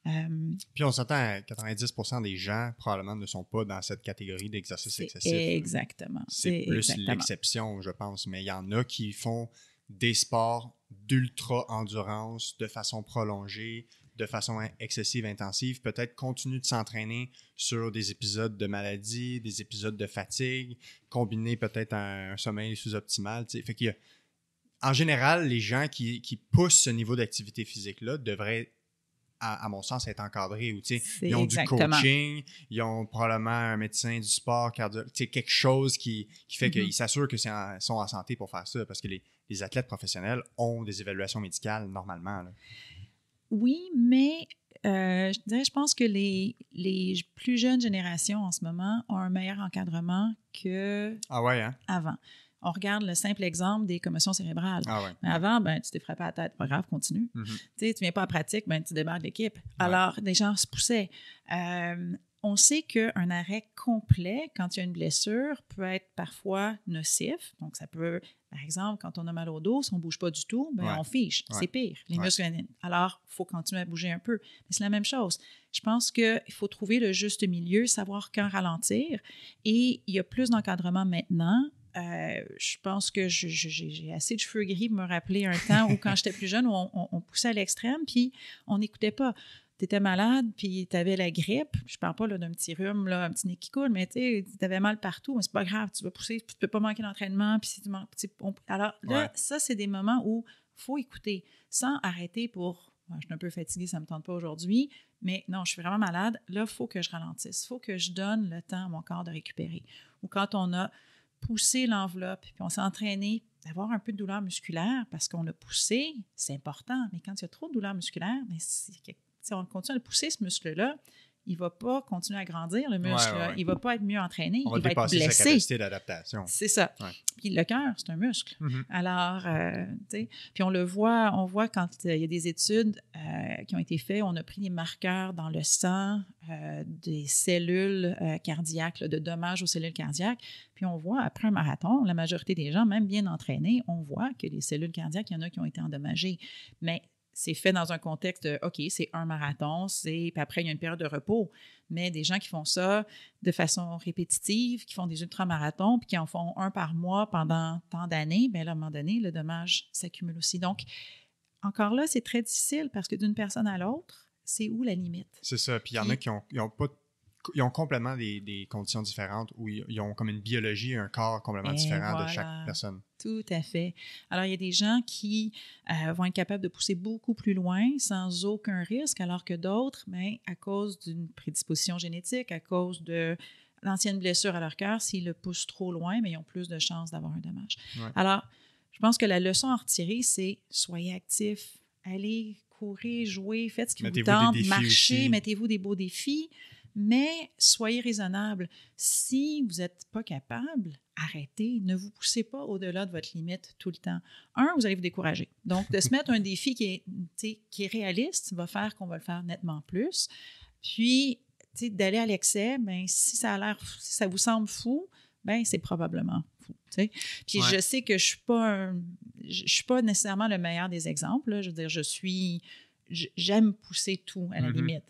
Euh, Puis on s'attend à 90 des gens probablement ne sont pas dans cette catégorie d'exercice excessif. Exactement. C'est plus l'exception, je pense, mais il y en a qui font des sports d'ultra-endurance de façon prolongée, de façon excessive, intensive, peut-être continuent de s'entraîner sur des épisodes de maladie, des épisodes de fatigue, combiner peut-être un, un, sommeil sous-optimal. Fait qu'il y a en général, les gens qui, qui poussent ce niveau d'activité physique-là devraient à, mon sens, être encadrés. Ou, ils ont du coaching, ils ont probablement un médecin du sport, cardio, quelque chose qui, qui fait mm-hmm. qu'ils s'assurent qu'ils sont en santé pour faire ça, parce que les, les athlètes professionnels ont des évaluations médicales normalement. Oui, mais euh, je dirais, je pense que les, les, plus jeunes générations en ce moment ont un meilleur encadrement que ah ouais, hein? avant on regarde le simple exemple des commotions cérébrales. Ah mais avant, ben, tu t'es frappé à la tête, pas grave, continue. Mm-hmm. Tu ne viens pas à pratique, ben, tu débarques l'équipe. Alors, des gens se poussaient. Euh, on sait qu'un arrêt complet, quand il y a une blessure, peut être parfois nocif. Donc, ça peut, par exemple, quand on a mal au dos, on ne bouge pas du tout, mais ben, on fiche. C'est pire, les muscles Alors, il faut continuer à bouger un peu. Mais c'est la même chose. Je pense qu'il faut trouver le juste milieu, savoir quand ralentir. Et il y a plus d'encadrement maintenant euh, je pense que j'ai assez de cheveux gris pour me rappeler un temps où, quand j'étais plus jeune, on, poussait à l'extrême, puis on n'écoutait pas tu étais malade, puis tu avais la grippe. Je parle pas d'un petit rhume, là, un petit nez qui coule, mais tu avais mal partout. Mais c'est pas grave, tu vas pousser, tu peux pas manquer d'entraînement. si Alors là, ça, c'est des moments où faut écouter sans arrêter pour. je suis un peu fatiguée, ça me tente pas aujourd'hui, mais non, je suis vraiment malade. Là, faut que je ralentisse. Il faut que je donne le temps à mon corps de récupérer. Ou quand on a pousser l'enveloppe, puis on s'est entraîné d'avoir un peu de douleur musculaire parce qu'on a poussé, c'est important, mais quand il y a trop de douleur musculaire, ben, si on continue de pousser ce muscle-là, il ne va pas continuer à grandir, le muscle. Il ne va pas être mieux entraîné. On va il va dépasser être sa capacité d'adaptation. C'est ça. Puis le cœur, c'est un muscle. Mhm. Alors, euh, tu sais, puis on le voit, on voit quand euh, il y a des études euh, qui ont été faites, on a pris des marqueurs dans le sang des cellules cardiaques, de dommages aux cellules cardiaques. Puis on voit, après un marathon, la majorité des gens, même bien entraînés, on voit que les cellules cardiaques, il y en a qui ont été endommagées. Mais c'est fait dans un contexte, OK, c'est un marathon, c'est, puis après, il y a une période de repos. Mais des gens qui font ça de façon répétitive, qui font des ultramarathons, puis qui en font un par mois pendant tant d'années, bien à un moment donné, le dommage s'accumule aussi. Donc, encore là, c'est très difficile parce que d'une personne à l'autre, c'est où la limite? C'est ça. Puis il y en a qui n'ont pas ils ont complètement des, conditions différentes où ils, ont comme une biologie un corps complètement différent de chaque personne. Tout à fait. Alors, il y a des gens qui euh, vont être capables de pousser beaucoup plus loin sans aucun risque, alors que d'autres, mais ben, à cause d'une prédisposition génétique, à cause de l'ancienne blessure à leur cœur, s'ils le poussent trop loin, mais ben, ils ont plus de chances d'avoir un dommage. Alors, je pense que la leçon à retirer, c'est soyez actifs, allez courir, jouer, faites ce qui vous tente, marchez, mettez-vous des beaux défis. Mais soyez raisonnable. Si vous n'êtes pas capable, arrêtez, ne vous poussez pas au-delà de votre limite tout le temps. Un, vous allez vous décourager. Donc, de se <laughs> mettre un défi qui est, qui est réaliste va faire qu'on va le faire nettement plus. Puis, d'aller à l'excès, ben, si ça a l'air, si ça vous semble fou, ben, c'est probablement fou. Puis je sais que je suis pas je suis pas nécessairement le meilleur des exemples. Je veux dire, je suis, j'aime pousser tout à la mm-hmm. limite.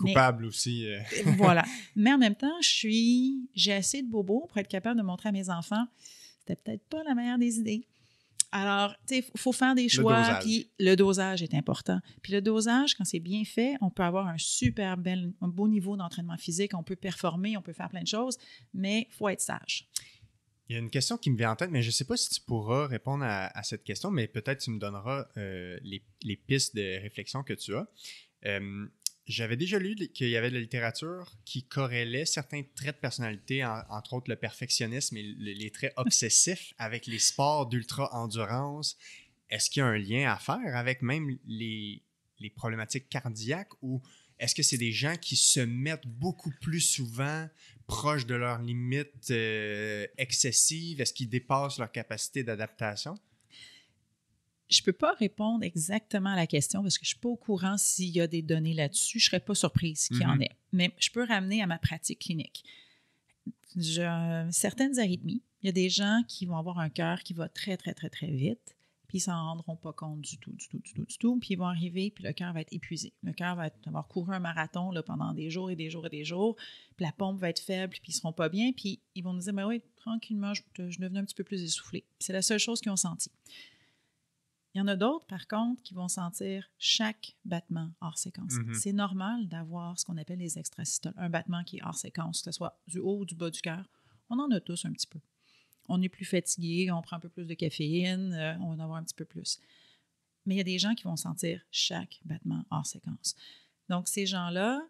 Coupable aussi. Euh. <laughs> voilà. Mais en même temps, je suis, j'ai assez de bobos pour être capable de montrer à mes enfants, c'était peut-être pas la meilleure des idées. Alors, tu sais, il faut faire des choix, puis le dosage est important. Puis le dosage, quand c'est bien fait, on peut avoir un super un beau niveau d'entraînement physique, on peut performer, on peut faire plein de choses, mais il faut être sage. Il y a une question qui me vient en tête, mais je ne sais pas si tu pourras répondre à, cette question, mais peut-être tu me donneras euh, les, pistes de réflexion que tu as. Euh, j'avais déjà lu qu'il y avait de la littérature qui corrélait certains traits de personnalité, entre autres le perfectionnisme et les traits <laughs> obsessifs avec les sports d'ultra-endurance. Est-ce qu'il y a un lien à faire avec même les, les problématiques cardiaques ou est-ce que c'est des gens qui se mettent beaucoup plus souvent proches de leurs limites euh, excessives? Est-ce qu'ils dépassent leur capacité d'adaptation? je ne peux pas répondre exactement à la question parce que je ne suis pas au courant s'il y a des données là-dessus. Je ne serais pas surprise qu'il y en mhm. ait. Mais je peux ramener à ma pratique clinique. Je, certaines arythmies, il y a des gens qui vont avoir un cœur qui va très, très, très, très vite, puis ils ne s'en rendront pas compte du tout, du tout, du tout, du tout. Puis ils vont arriver, puis le cœur va être épuisé. Le cœur va avoir couru un marathon là, pendant des jours et des jours et des jours, puis la pompe va être faible, puis ils ne seront pas bien, puis ils vont nous dire, mais ben oui, tranquillement, je, je devenais un petit peu plus essoufflé. C'est la seule chose qu'ils ont sentie. Il y en a d'autres, par contre, qui vont sentir chaque battement hors séquence. Mm-hmm. C'est normal d'avoir ce qu'on appelle les extrasystoles, un battement qui est hors séquence, que ce soit du haut ou du bas du cœur. On en a tous un petit peu. On est plus fatigué, on prend un peu plus de caféine, euh, on va en avoir un petit peu plus. Mais il y a des gens qui vont sentir chaque battement hors séquence. Donc, ces gens-là,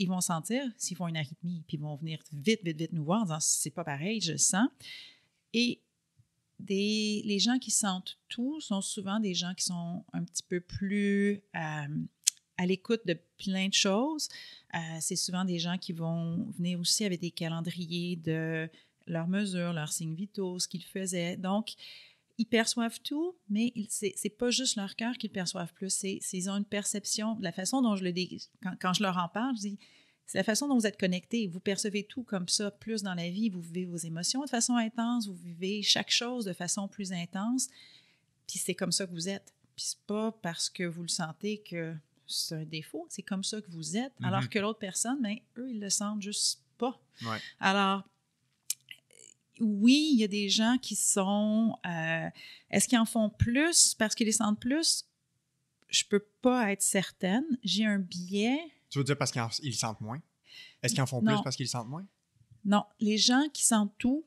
ils vont sentir s'ils font une arythmie, puis ils vont venir vite, vite, vite nous voir en disant c'est pas pareil, je le sens. Et les gens qui sentent tout sont souvent des gens qui sont un petit peu plus euh, à l'écoute de plein de choses. Euh, c'est souvent des gens qui vont venir aussi avec des calendriers de leurs mesures, leurs signes vitaux, ce qu'ils faisaient. Donc, ils perçoivent tout, mais ce n'est pas juste leur cœur qu'ils perçoivent plus, c'est, ils ont une perception. La façon dont je le dis, quand je leur en parle, je dis c'est la façon dont vous êtes connecté. Vous percevez tout comme ça plus dans la vie. Vous vivez vos émotions de façon intense. Vous vivez chaque chose de façon plus intense. Puis c'est comme ça que vous êtes. Puis c'est pas parce que vous le sentez que c'est un défaut. C'est comme ça que vous êtes. Mm-hmm. Alors que l'autre personne, ben, eux, ils le sentent juste pas. Alors, oui, il y a des gens qui sont. Euh, est-ce qu'ils en font plus parce qu'ils les sentent plus? Je peux pas être certaine. J'ai un biais tu veux dire parce qu'ils sentent moins? Est-ce qu'ils en font plus parce qu'ils sentent moins? Non. Les gens qui sentent tout,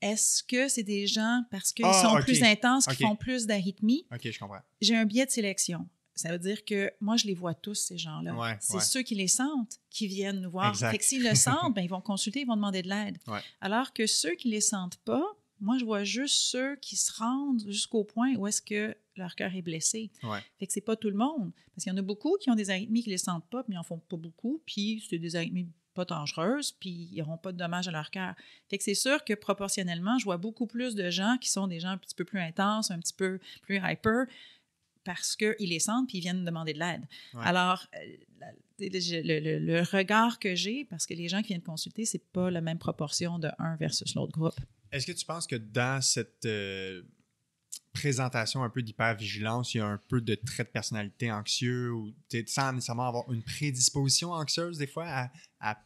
est-ce que c'est des gens parce qu'ils ah, sont plus intenses, qui font plus d'arythmie? OK, je comprends. J'ai un biais de sélection. Ça veut dire que moi, je les vois tous, ces gens-là. c'est ceux qui les sentent qui viennent nous voir. Exact. Fait que s'ils le <laughs> sentent, ben, ils vont consulter, ils vont demander de l'aide. Alors que ceux qui ne les sentent pas, moi, je vois juste ceux qui se rendent jusqu'au point où est-ce que leur cœur est blessé. Ouais. Fait que c'est pas tout le monde. Parce qu'il y en a beaucoup qui ont des arythmies qui les sentent pas, mais ils n'en font pas beaucoup. Puis c'est des arythmies pas dangereuses, puis ils n'auront pas de dommages à leur cœur. Fait que c'est sûr que proportionnellement, je vois beaucoup plus de gens qui sont des gens un petit peu plus intenses, un petit peu plus hyper, parce qu'ils les sentent, puis ils viennent demander de l'aide. Alors, euh, le, regard que j'ai, parce que les gens qui viennent consulter, c'est pas la même proportion de un versus l'autre groupe. Est-ce que tu penses que dans cette... Euh, présentation un peu d'hypervigilance, il y a un peu de trait de personnalité anxieux, ou sans nécessairement avoir une prédisposition anxieuse des fois à,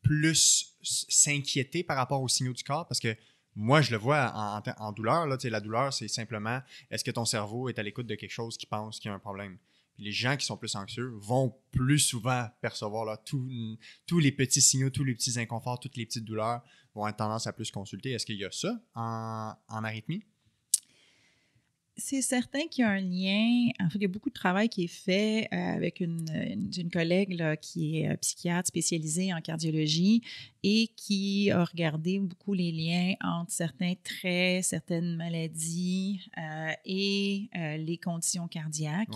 plus s'inquiéter par rapport aux signaux du corps, parce que moi, je le vois en, douleur. Là, la douleur, c'est simplement est-ce que ton cerveau est à l'écoute de quelque chose qui pense qu'il y a un problème? les gens qui sont plus anxieux vont plus souvent percevoir là, tous les petits signaux, tous les petits inconforts, toutes les petites douleurs vont avoir tendance à plus consulter. Est-ce qu'il y a ça en, en arythmie? c'est certain qu'il y a un lien. En fait, il y a beaucoup de travail qui est fait euh, avec une, collègue qui est euh, psychiatre spécialisée en cardiologie et qui a regardé beaucoup les liens entre certains traits, certaines maladies euh, et les conditions cardiaques.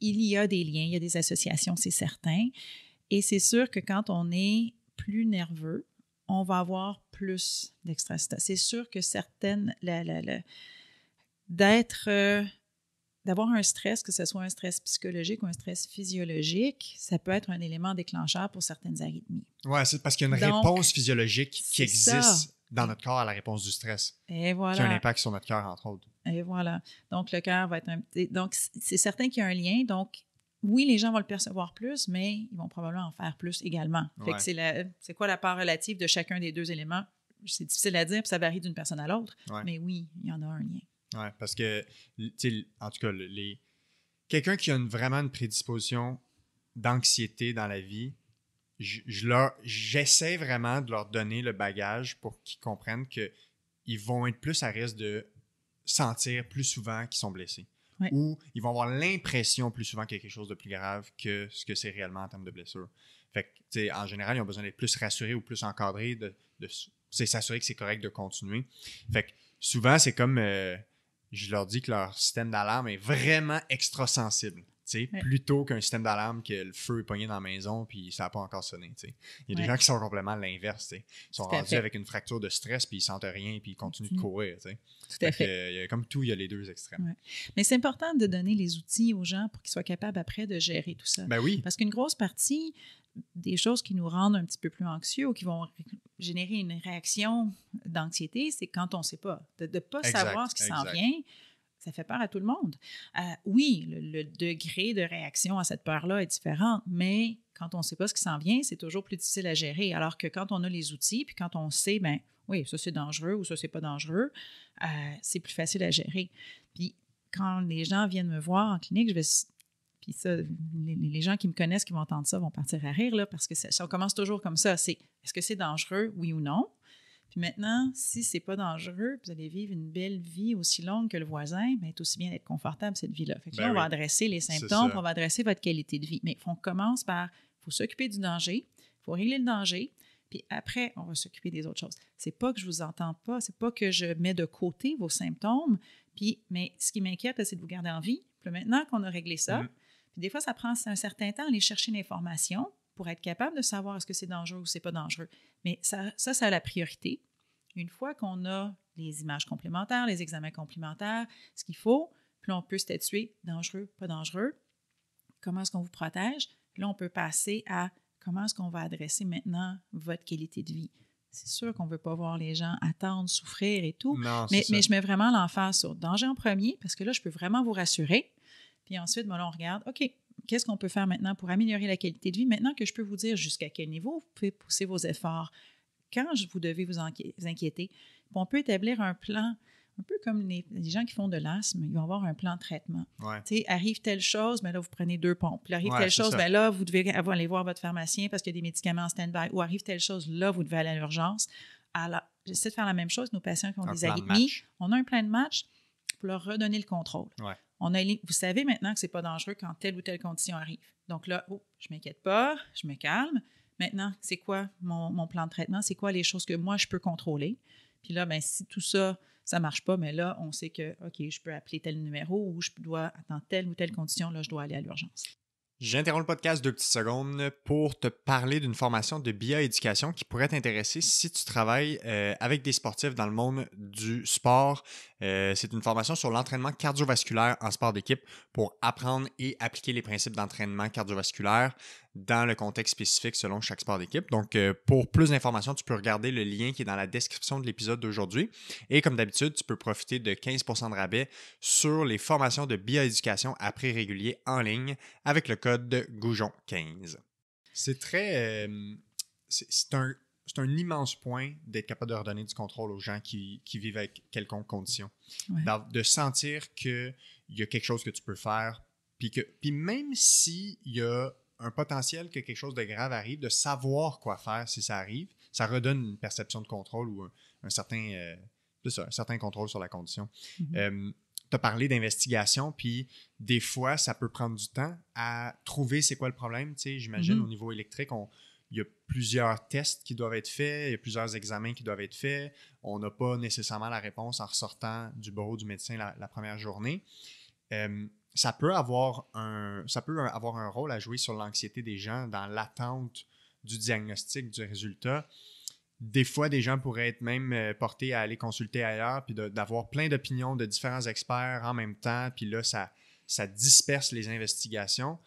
il y a des liens, il y a des associations, c'est certain. Et c'est sûr que quand on est plus nerveux, on va avoir plus d'extrasystole. C'est sûr que certaines... la, d'être, euh, d'avoir un stress, que ce soit un stress psychologique ou un stress physiologique, ça peut être un élément déclencheur pour certaines arythmies. Oui, c'est parce qu'il y a une réponse physiologique qui existe dans notre corps à la réponse du stress. Et voilà. Qui a un impact sur notre cœur, entre autres. Et voilà. Donc, le cœur va être Donc, c'est certain qu'il y a un lien. Donc, oui, les gens vont le percevoir plus, mais ils vont probablement en faire plus également. c'est, quoi la part relative de chacun des deux éléments? C'est difficile à dire, puis ça varie d'une personne à l'autre. Mais oui, il y en a un lien. Oui, parce que, en tout cas, les... quelqu'un qui a une, vraiment une prédisposition d'anxiété dans la vie, j'essaie je, j'essaie vraiment de leur donner le bagage pour qu'ils comprennent qu'ils vont être plus à risque de sentir plus souvent qu'ils sont blessés. Ou ils vont avoir l'impression plus souvent qu'il y a quelque chose de plus grave que ce que c'est réellement en termes de blessure. Fait que, en général, ils ont besoin d'être plus rassurés ou plus encadrés, de, de s'assurer que c'est correct de continuer. Fait que souvent, c'est comme. Euh, je leur dis que leur système d'alarme est vraiment extra sensible plutôt qu'un système d'alarme que le feu est pogné dans la maison puis ça n'a pas encore sonné. Il y a des gens qui sont complètement l'inverse. Ils sont rendus avec une fracture de stress puis ils sentent rien puis ils continuent de courir. comme tout, il y a les deux extrêmes. Mais c'est important de donner les outils aux gens pour qu'ils soient capables après de gérer tout ça. Ben oui. Parce qu'une grosse partie des choses qui nous rendent un petit peu plus anxieux ou qui vont générer une réaction d'anxiété, c'est quand on ne sait pas. De ne pas savoir ce qui s'en vient ça fait peur à tout le monde. Euh, oui, le, degré de réaction à cette peur-là est différent, mais quand on ne sait pas ce qui s'en vient, c'est toujours plus difficile à gérer. Alors que quand on a les outils, puis quand on sait, ben oui, ça c'est dangereux ou ça c'est pas dangereux, euh, c'est plus facile à gérer. Puis quand les gens viennent me voir en clinique, je vais puis ça, les, gens qui me connaissent, qui vont entendre ça, vont partir à rire, là, parce que ça, commence toujours comme ça. C'est est-ce que c'est dangereux, oui ou non? Puis maintenant, si c'est pas dangereux, vous allez vivre une belle vie aussi longue que le voisin, mais ben, c'est aussi bien d'être confortable cette vie-là. Fait que là, ben on va adresser les symptômes, on va adresser votre qualité de vie. Mais on commence par, faut s'occuper du danger, faut régler le danger, puis après, on va s'occuper des autres choses. C'est pas que je vous entends pas, c'est pas que je mets de côté vos symptômes, puis, mais ce qui m'inquiète, c'est de vous garder en vie. Puis maintenant qu'on a réglé ça, mm. puis des fois, ça prend un certain temps à aller chercher l'information, pour être capable de savoir est-ce que c'est dangereux ou c'est pas dangereux. Mais ça, ça, a la priorité. Une fois qu'on a les images complémentaires, les examens complémentaires, ce qu'il faut, puis là, on peut statuer dangereux, pas dangereux. Comment est-ce qu'on vous protège? Là, on peut passer à comment est-ce qu'on va adresser maintenant votre qualité de vie. C'est sûr qu'on ne veut pas voir les gens attendre, souffrir et tout, mais, mais, je mets vraiment l'emphase sur danger en premier parce que là, je peux vraiment vous rassurer. Puis ensuite, ben on regarde, OK, qu'est-ce qu'on peut faire maintenant pour améliorer la qualité de vie? Maintenant que je peux vous dire jusqu'à quel niveau vous pouvez pousser vos efforts, quand vous devez vous, inquiéter, on peut établir un plan un peu comme les, gens qui font de l'asthme, ils vont avoir un plan de traitement. arrive telle chose, mais ben là, vous prenez deux pompes. Puis, arrive telle chose, mais ben là, vous devez aller voir votre pharmacien parce qu'il y a des médicaments en stand-by. Ou arrive telle chose, là, vous devez aller à l'urgence. Alors, j'essaie de faire la même chose. Nos patients qui ont des arythmies, on a un plan de match pour leur redonner le contrôle vous savez maintenant que c'est pas dangereux quand telle ou telle condition arrive. Donc là, oh, je m'inquiète pas, je me calme. Maintenant, c'est quoi mon, plan de traitement? C'est quoi les choses que moi, je peux contrôler? Puis là, ben, si tout ça, ça marche pas, mais là, on sait que, OK, je peux appeler tel numéro ou je dois, attendre telle ou telle condition, là, je dois aller à l'urgence. J'interromps le podcast deux petites secondes pour te parler d'une formation de bioéducation qui pourrait t'intéresser si tu travailles euh, avec des sportifs dans le monde du sport. Euh, c'est une formation sur l'entraînement cardiovasculaire en sport d'équipe pour apprendre et appliquer les principes d'entraînement cardiovasculaire dans le contexte spécifique selon chaque sport d'équipe. Donc, euh, pour plus d'informations, tu peux regarder le lien qui est dans la description de l'épisode d'aujourd'hui. Et comme d'habitude, tu peux profiter de 15% de rabais sur les formations de bioéducation à prix régulier en ligne avec le code Goujon15. C'est très... Euh, c'est un, un... immense point d'être capable de redonner du contrôle aux gens qui, vivent avec quelconque condition. De sentir qu'il y a quelque chose que tu peux faire, puis même s'il y a un potentiel que quelque chose de grave arrive, de savoir quoi faire si ça arrive, ça redonne une perception de contrôle ou un, certain, euh, certain contrôle sur la condition. Mm-hmm. Euh, tu as parlé d'investigation, puis des fois, ça peut prendre du temps à trouver c'est quoi le problème. J'imagine mm-hmm. au niveau électrique, on, il y a plusieurs tests qui doivent être faits, il y a plusieurs examens qui doivent être faits. On n'a pas nécessairement la réponse en ressortant du bureau du médecin la, première journée. Euh, ça peut avoir un, ça peut avoir un rôle à jouer sur l'anxiété des gens dans l'attente du diagnostic, du résultat. Des fois, des gens pourraient être même euh, portés à aller consulter ailleurs, puis d'avoir plein d'opinions de différents experts en même temps, puis là, ça, ça disperse les investigations.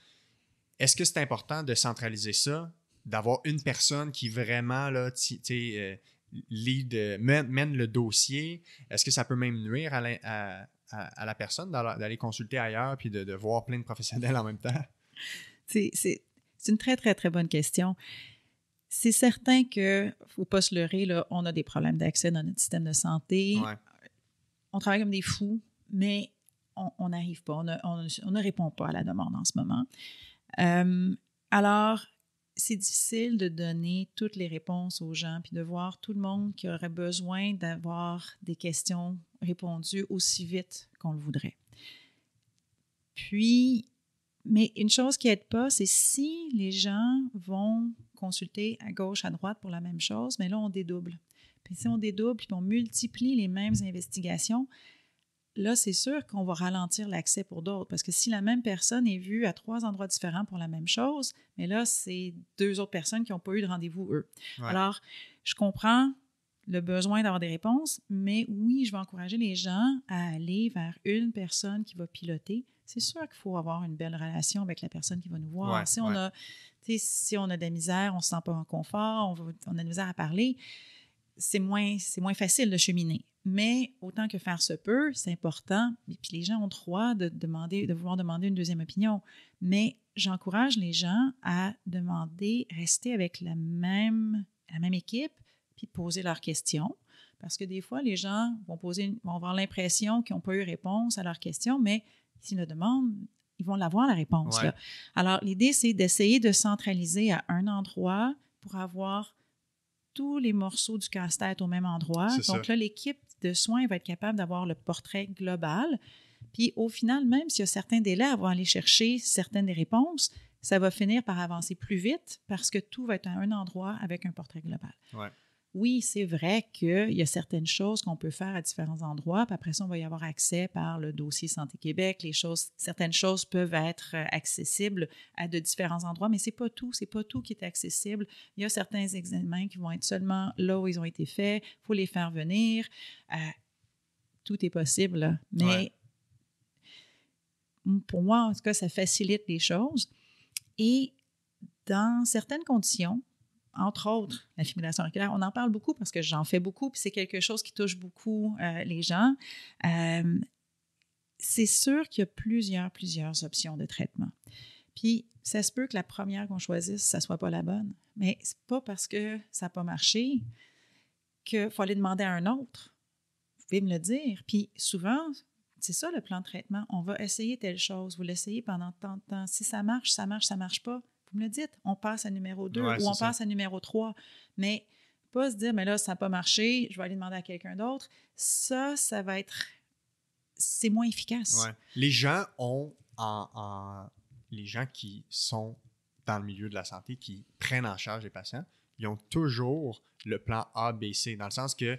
Est-ce que c'est important de centraliser ça, d'avoir une personne qui vraiment là, euh, lead, euh, mène, le dossier? Est-ce que ça peut même nuire à, à, à, la personne d'aller consulter ailleurs puis de, voir plein de professionnels en même temps? C'est une très, très, très bonne question. C'est certain que, faut pas se leurrer, on a des problèmes d'accès dans notre système de santé. On travaille comme des fous, mais on n'arrive pas, on ne, répond pas à la demande en ce moment. Euh, alors, c'est difficile de donner toutes les réponses aux gens, puis de voir tout le monde qui aurait besoin d'avoir des questions répondu aussi vite qu'on le voudrait. Puis, mais une chose qui n'aide pas, c'est si les gens vont consulter à gauche, à droite pour la même chose, mais là, on dédouble. Puis si on dédouble, puis on multiplie les mêmes investigations, là, c'est sûr qu'on va ralentir l'accès pour d'autres. Parce que si la même personne est vue à trois endroits différents pour la même chose, mais là, c'est deux autres personnes qui n'ont pas eu de rendez-vous, eux. Alors, je comprends le besoin d'avoir des réponses, mais oui, je vais encourager les gens à aller vers une personne qui va piloter. C'est sûr qu'il faut avoir une belle relation avec la personne qui va nous voir. si, on a, si on a de la misère, on ne se sent pas en confort, on, on a de la misère à parler, c'est moins, moins facile de cheminer. Mais autant que faire se peut, c'est important. Et puis les gens ont droit de, demander, de vouloir demander une deuxième opinion. Mais j'encourage les gens à demander, rester avec la même, la même équipe puis poser leurs questions. Parce que des fois, les gens vont, poser, vont avoir l'impression qu'ils n'ont pas eu réponse à leurs questions, mais s'ils le demandent, ils vont l'avoir la réponse. Alors, l'idée, c'est d'essayer de centraliser à un endroit pour avoir tous les morceaux du casse-tête au même endroit. Donc là, l'équipe de soins va être capable d'avoir le portrait global. Puis au final, même s'il y a certains délais à aller chercher certaines des réponses, ça va finir par avancer plus vite parce que tout va être à un endroit avec un portrait global. Ouais oui, c'est vrai qu'il y a certaines choses qu'on peut faire à différents endroits, puis après ça, on va y avoir accès par le dossier Santé Québec. certaines choses peuvent être euh, accessibles à de différents endroits, mais c'est pas tout, c'est pas tout qui est accessible. Il y a certains examens qui vont être seulement là où ils ont été faits, il faut les faire venir. Euh, tout est possible, mais pour moi, en tout cas, ça facilite les choses. Et dans certaines conditions, entre autres, la fibrillation auriculaire. On en parle beaucoup parce que j'en fais beaucoup, puis c'est quelque chose qui touche beaucoup euh, les gens. Euh, c'est sûr qu'il y a plusieurs, plusieurs options de traitement. Puis, ça se peut que la première qu'on choisisse, ça ne soit pas la bonne. Mais c'est pas parce que ça n'a pas marché qu'il faut aller demander à un autre. Vous pouvez me le dire. Puis, souvent, c'est ça le plan de traitement. On va essayer telle chose, vous l'essayez pendant tant de temps. Si ça marche, ça marche, ça ne marche pas, vous me le dites, on passe à numéro 2 ou on passe à numéro 3. Mais pas se dire, mais là, ça n'a pas marché, je vais aller demander à quelqu'un d'autre. Ça, ça va être. C'est moins efficace. Les gens ont. les gens qui sont dans le milieu de la santé, qui prennent en charge les patients, ils ont toujours le plan A, B, C, dans le sens que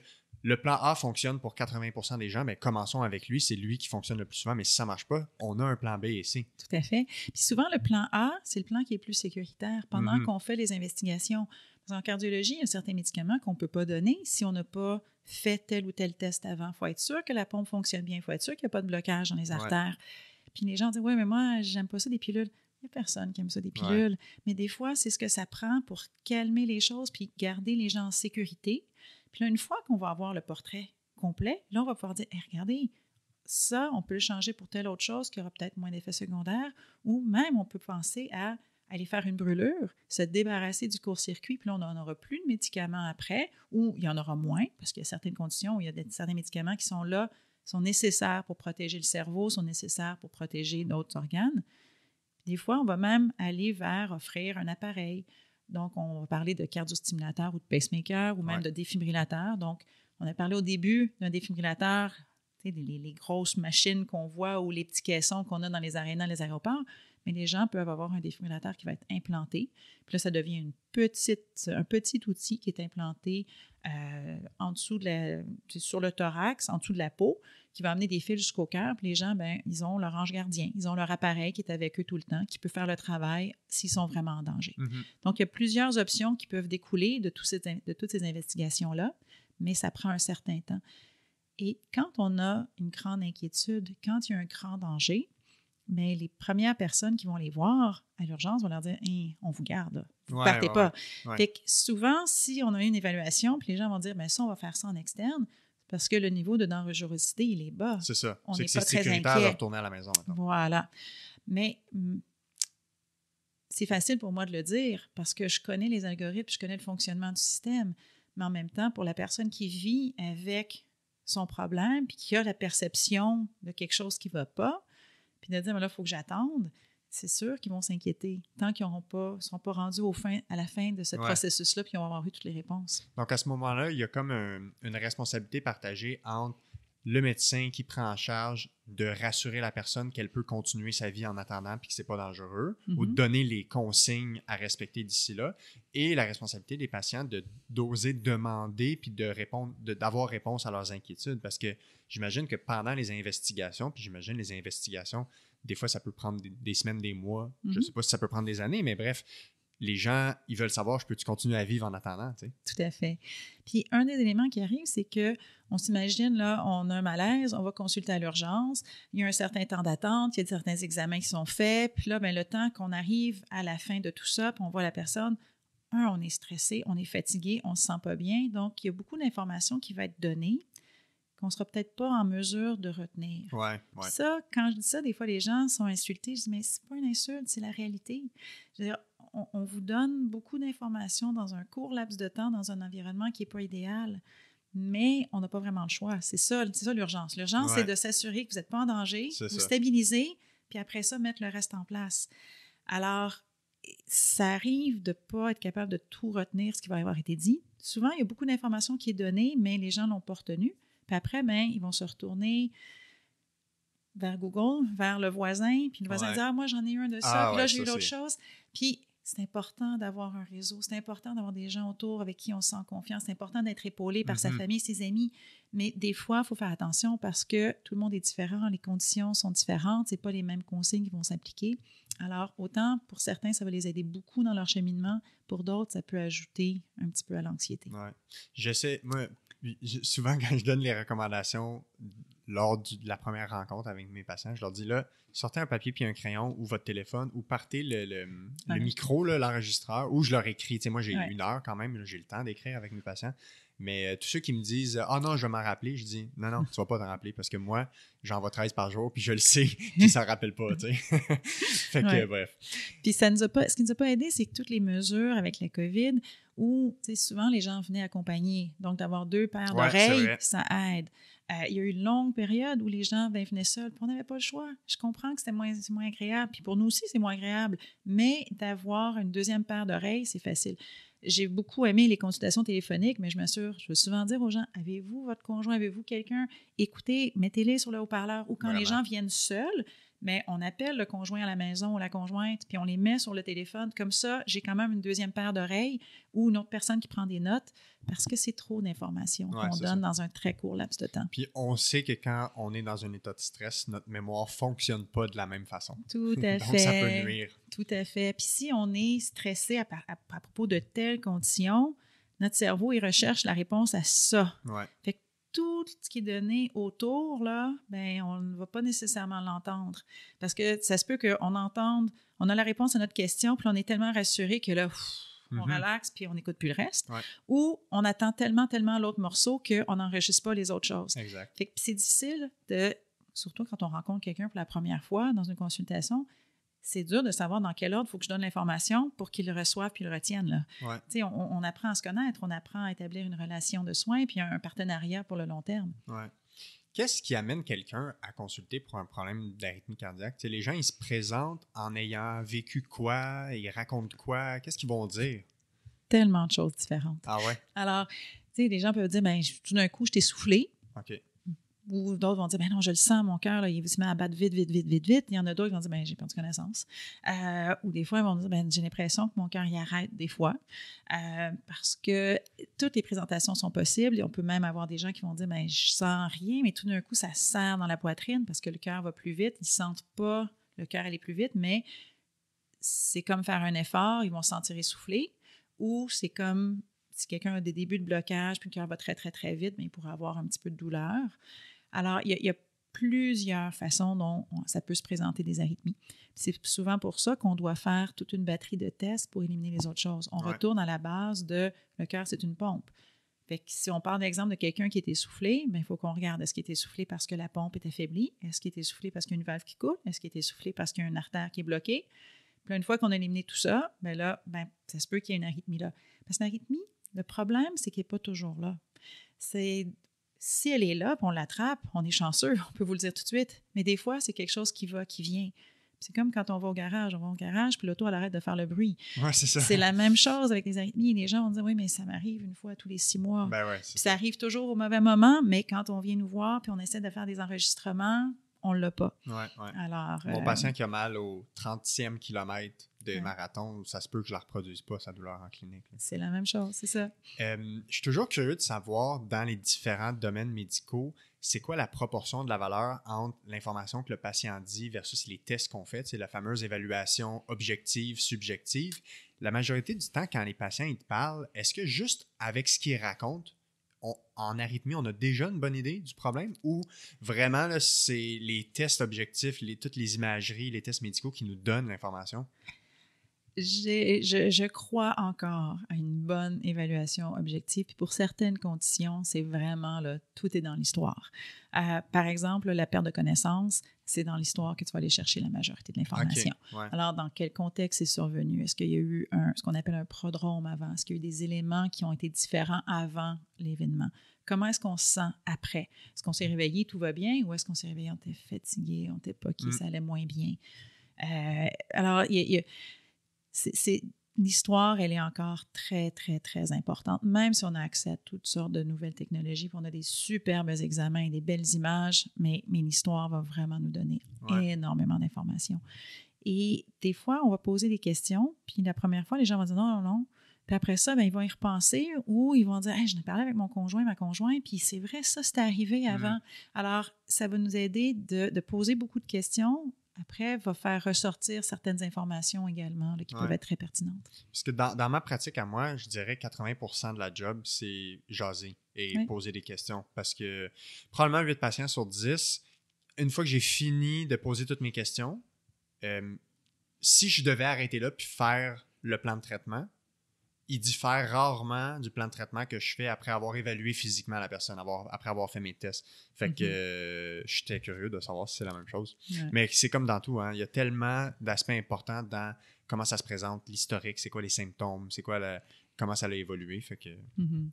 le plan A fonctionne pour 80% des gens, mais commençons avec lui, c'est lui qui fonctionne le plus souvent, mais si ça marche pas, on a un plan B et C. Tout à fait. Puis souvent, le plan A, c'est le plan qui est plus sécuritaire pendant mm-hmm. qu'on fait les investigations. En cardiologie, il y a certains médicaments qu'on ne peut pas donner si on n'a pas fait tel ou tel test avant. Il faut être sûr que la pompe fonctionne bien, il faut être sûr qu'il n'y a pas de blocage dans les artères. Puis les gens disent Oui, mais moi, j'aime pas ça des pilules. Il n'y a personne qui aime ça, des pilules. Mais des fois, c'est ce que ça prend pour calmer les choses puis garder les gens en sécurité. Puis là, une fois qu'on va avoir le portrait complet, là, on va pouvoir dire, regardez, ça, on peut le changer pour telle autre chose qui aura peut-être moins d'effets secondaires, ou même on peut penser à aller faire une brûlure, se débarrasser du court-circuit, puis là, on n'en aura plus de médicaments après, ou il y en aura moins, parce qu'il y a certaines conditions où il y a des, certains médicaments qui sont là, sont nécessaires pour protéger le cerveau, sont nécessaires pour protéger d'autres organes. Des fois, on va même aller vers offrir un appareil, donc, on va parler de cardiostimulateur ou de pacemaker ou même de défibrillateurs. Donc, on a parlé au début d'un défibrillateur, les, les, grosses machines qu'on voit ou les petits caissons qu'on a dans les arénas, les aéroports. Mais les gens peuvent avoir un défibrillateur qui va être implanté. Puis là, ça devient une petite, un petit outil qui est implanté euh, en dessous de la, sur le thorax, en dessous de la peau, qui va amener des fils jusqu'au cœur. Puis les gens, ben, ils ont leur ange gardien, ils ont leur appareil qui est avec eux tout le temps, qui peut faire le travail s'ils sont vraiment en danger. Mhm. Donc, il y a plusieurs options qui peuvent découler de, de toutes ces investigations-là, mais ça prend un certain temps. Et quand on a une grande inquiétude, quand il y a un grand danger, mais ben, les premières personnes qui vont les voir à l'urgence vont leur dire on vous garde, vous partez pas. Fait que souvent, si on a une évaluation, puis les gens vont dire ben, ça, on va faire ça en externe, parce que le niveau de dangerosité, il est bas. C'est ça. On n'est pas très sécuritaire de retourner à la maison Voilà. Mais c'est facile pour moi de le dire parce que je connais les algorithmes, je connais le fonctionnement du système. Mais en même temps, pour la personne qui vit avec son problème puis qui a la perception de quelque chose qui ne va pas, puis de dire, mais là, il faut que j'attende, c'est sûr qu'ils vont s'inquiéter tant qu'ils ne pas, seront pas rendus à la fin de ce processus-là, puis qu'ils vont avoir eu toutes les réponses. Donc, à ce moment-là, il y a comme une responsabilité partagée entre le médecin qui prend en charge de rassurer la personne qu'elle peut continuer sa vie en attendant puis que c'est pas dangereux, ou de mhm. donner les consignes à respecter d'ici là, et la responsabilité des patients de d'oser demander puis de répondre, d'avoir réponse à leurs inquiétudes, parce que j'imagine que pendant les investigations, puis j'imagine les investigations des fois, ça peut prendre des, semaines, des mois. Je ne mhm. sais pas si ça peut prendre des années, mais bref, les gens, ils veulent savoir, je peux-tu continuer à vivre en attendant? Tout à fait. Puis un des éléments qui arrive, c'est que on s'imagine, là, on a un malaise, on va consulter à l'urgence, il y a un certain temps d'attente, il y a certains examens qui sont faits, puis là, ben, le temps qu'on arrive à la fin de tout ça, puis on voit la personne, un, on est stressé, on est fatigué, on ne se sent pas bien, donc il y a beaucoup d'informations qui vont être données qu'on sera peut-être pas en mesure de retenir. Ça, quand je dis ça, des fois, les gens sont insultés. Je dis, mais c'est pas une insulte, c'est la réalité. Je on, vous donne beaucoup d'informations dans un court laps de temps, dans un environnement qui n'est pas idéal, mais on n'a pas vraiment le choix. C'est ça, c'est l'urgence. L'urgence, c'est de s'assurer que vous n'êtes pas en danger, vous stabiliser, puis après ça, mettre le reste en place. Alors, ça arrive de ne pas être capable de tout retenir ce qui va avoir été dit. Souvent, il y a beaucoup d'informations qui est données, mais les gens ne l'ont pas retenu. Puis après, ben, ils vont se retourner vers Google, vers le voisin, puis le voisin dit Ah, moi, j'en ai eu un de ça, ah puis là, j'ai eu l'autre chose. Puis c'est important d'avoir un réseau, c'est important d'avoir des gens autour avec qui on se sent confiance, c'est important d'être épaulé par sa mhm. famille, ses amis. Mais des fois, il faut faire attention parce que tout le monde est différent, les conditions sont différentes, c'est pas les mêmes consignes qui vont s'appliquer. Alors, autant pour certains, ça va les aider beaucoup dans leur cheminement, pour d'autres, ça peut ajouter un petit peu à l'anxiété. Ouais. J'essaie, moi, souvent, <laughs> quand je donne les recommandations lors de la première rencontre avec mes patients, je leur dis là, sortez un papier puis un crayon ou votre téléphone ou partez le, micro, l'enregistreur, ou je leur écris. Tu sais, moi, j'ai une heure quand même, j'ai le temps d'écrire avec mes patients. Mais euh, tous ceux qui me disent Ah oh non, je vais m'en rappeler, je dis Non, non, tu ne vas pas t'en rappeler parce que moi, j'en vois 13 par jour, puis je le sais, puis <laughs> ça ne rappelle pas, <laughs> fait que, bref. Puis ça nous a pas, ce qui nous a pas aidé, c'est que toutes les mesures avec la COVID, où, souvent les gens venaient accompagner, Donc, d'avoir deux paires d'oreilles, ça aide. Euh, il y a eu une longue période où les gens ben, venaient seuls. On n'avait pas le choix. Je comprends que c'était moins, moins agréable. Puis pour nous aussi, c'est moins agréable. Mais d'avoir une deuxième paire d'oreilles, c'est facile. J'ai beaucoup aimé les consultations téléphoniques, mais je m'assure, je veux souvent dire aux gens avez-vous votre conjoint, avez-vous quelqu'un Écoutez, mettez-les sur le haut-parleur. Ou quand les gens viennent seuls, mais on appelle le conjoint à la maison ou la conjointe, puis on les met sur le téléphone. Comme ça, j'ai quand même une deuxième paire d'oreilles ou une autre personne qui prend des notes parce que c'est trop d'informations qu'on donne dans un très court laps de temps. Puis on sait que quand on est dans un état de stress, notre mémoire fonctionne pas de la même façon. Tout à <laughs> Donc, fait. ça peut nuire. Tout à fait. Puis si on est stressé à, à, propos de telles conditions, notre cerveau, il recherche la réponse à ça. Ouais tout ce qui est donné autour, là, ben, on ne va pas nécessairement l'entendre. Parce que ça se peut qu'on entende, on a la réponse à notre question, puis on est tellement rassuré que là, on mhm. relaxe, puis on n'écoute plus le reste. Ou on attend tellement, tellement l'autre morceau qu'on n'enregistre pas les autres choses. Exact. c'est difficile de, surtout quand on rencontre quelqu'un pour la première fois dans une consultation, c'est dur de savoir dans quel ordre il faut que je donne l'information pour qu'ils le reçoivent puis le retiennent. On, apprend à se connaître, on apprend à établir une relation de soins puis un, partenariat pour le long terme. Qu'est-ce qui amène quelqu'un à consulter pour un problème d'arythmie cardiaque? les gens, ils se présentent en ayant vécu quoi? Ils racontent quoi? Qu'est-ce qu'ils vont dire? Tellement de choses différentes. Ah ouais? Alors, tu sais, les gens peuvent dire, ben, tout d'un coup, je t'ai soufflé. ok ou d'autres vont dire, ben non, je le sens, mon cœur, il se met battre vite, vite, vite, vite, vite. Il y en a d'autres qui vont dire, ben j'ai perdu connaissance. Euh, ou des fois, ils vont dire, ben, j'ai l'impression que mon cœur y arrête des fois. Euh, parce que toutes les présentations sont possibles et on peut même avoir des gens qui vont dire, ben je sens rien, mais tout d'un coup, ça serre dans la poitrine parce que le cœur va plus vite. Ils sentent pas le cœur aller plus vite, mais c'est comme faire un effort, ils vont se sentir essoufflés. Ou c'est comme si quelqu'un a des débuts de blocage, puis le cœur va très, très, très vite, mais ben, il pourrait avoir un petit peu de douleur. Alors, il y, a, plusieurs façons dont ça peut se présenter des arythmies. C'est souvent pour ça qu'on doit faire toute une batterie de tests pour éliminer les autres choses. On retourne à la base de le cœur, c'est une pompe. Fait si on parle d'exemple de quelqu'un qui est essoufflé, ben, il faut qu'on regarde est-ce qu'il est essoufflé parce que la pompe est affaiblie, est-ce qu'il est soufflé parce qu'il y a une valve qui coule, est-ce qu'il est essoufflé parce qu'il y a une artère qui est bloquée. une fois qu'on a éliminé tout ça, bien là, ben, ça se peut qu'il y ait une arythmie là. Parce que l'arythmie, le problème, c'est qu'elle n'est pas toujours là. C'est si elle est là, on l'attrape, on est chanceux, <laughs> on peut vous le dire tout de suite. Mais des fois, c'est quelque chose qui va, qui vient. C'est comme quand on va au garage, on va au garage, puis l'auto, elle arrête de faire le bruit. Ouais, c'est la même chose avec les arythmies. Les gens vont dire, oui, mais ça m'arrive une fois tous les six mois. Ben ça arrive toujours au mauvais moment, mais quand on vient nous voir, puis on essaie de faire des enregistrements, on ne l'a pas. Alors, Mon euh, patient qui a mal au 30e kilomètre de marathon, ça se peut que je ne la reproduise pas, sa douleur en clinique. C'est la même chose, c'est ça. Euh, je suis toujours curieux de savoir, dans les différents domaines médicaux, c'est quoi la proportion de la valeur entre l'information que le patient dit versus les tests qu'on fait? C'est la fameuse évaluation objective, subjective. La majorité du temps, quand les patients ils te parlent, est-ce que juste avec ce qu'ils racontent, en arythmie, on a déjà une bonne idée du problème ou vraiment, c'est les tests objectifs, les, toutes les imageries, les tests médicaux qui nous donnent l'information? Je, crois encore à une bonne évaluation objective. pour certaines conditions, c'est vraiment là, tout est dans l'histoire. Euh, par exemple, la perte de connaissance, c'est dans l'histoire que tu vas aller chercher la majorité de l'information. Alors, dans quel contexte c'est survenu? Est-ce qu'il y a eu un, ce qu'on appelle un prodrome avant? Est-ce qu'il y a eu des éléments qui ont été différents avant l'événement? Comment est-ce qu'on se sent après? Est-ce qu'on s'est réveillé, tout va bien? Ou est-ce qu'on s'est réveillé, on était fatigué, on était pas mm. ça allait moins bien? Euh, alors, il y a, c'est l'histoire, elle est encore très, très, très importante, même si on a accès à toutes sortes de nouvelles technologies, on a des superbes examens et des belles images, mais, mais l'histoire va vraiment nous donner énormément d'informations. Et des fois, on va poser des questions, puis la première fois, les gens vont dire non, non, non. Puis après ça, bien, ils vont y repenser ou ils vont dire je n'ai ai parlé avec mon conjoint, ma conjointe, puis c'est vrai, ça, c'est arrivé mm-hmm. avant. Alors, ça va nous aider de poser beaucoup de questions après va faire ressortir certaines informations également qui peuvent être très pertinentes. Parce que dans, ma pratique à moi, je dirais 80 de la job, c'est jaser et poser des questions. Parce que probablement 8 patients sur 10, une fois que j'ai fini de poser toutes mes questions, euh, si je devais arrêter là puis faire le plan de traitement, il diffère rarement du plan de traitement que je fais après avoir évalué physiquement la personne, après avoir fait mes tests. Fait que mhm. euh, j'étais curieux de savoir si c'est la même chose. Mais c'est comme dans tout, hein. il y a tellement d'aspects importants dans comment ça se présente, l'historique, c'est quoi les symptômes, c'est quoi comment ça a évolué. Fait que, mhm.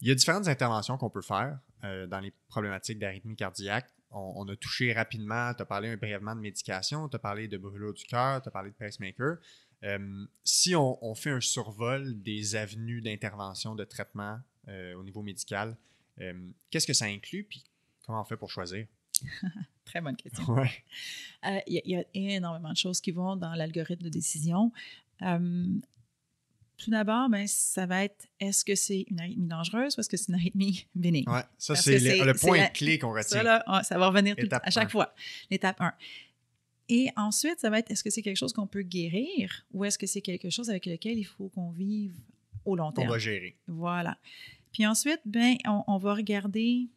Il y a différentes interventions qu'on peut faire euh, dans les problématiques d'arythmie cardiaque. On, a touché rapidement, tu as parlé brièvement de médication, tu as parlé de brûlure du cœur, tu as parlé de pacemaker. Euh, si on, fait un survol des avenues d'intervention, de traitement euh, au niveau médical, euh, qu'est-ce que ça inclut, puis comment on fait pour choisir? <laughs> Très bonne question. Il y, a énormément de choses qui vont dans l'algorithme de décision. tout d'abord, ben, ça va être est-ce que c'est une arythmie dangereuse ou est-ce que c'est une arythmie <laughs> bénigne? Ouais, ça, c'est le, point clé qu'on retient. Ça, va revenir à chaque fois. L'étape 1. Et ensuite, ça va être est-ce que c'est quelque chose qu'on peut guérir ou est-ce que c'est quelque chose avec lequel il faut qu'on vive au long terme? On va gérer. Voilà. Puis ensuite, ben, on, va regarder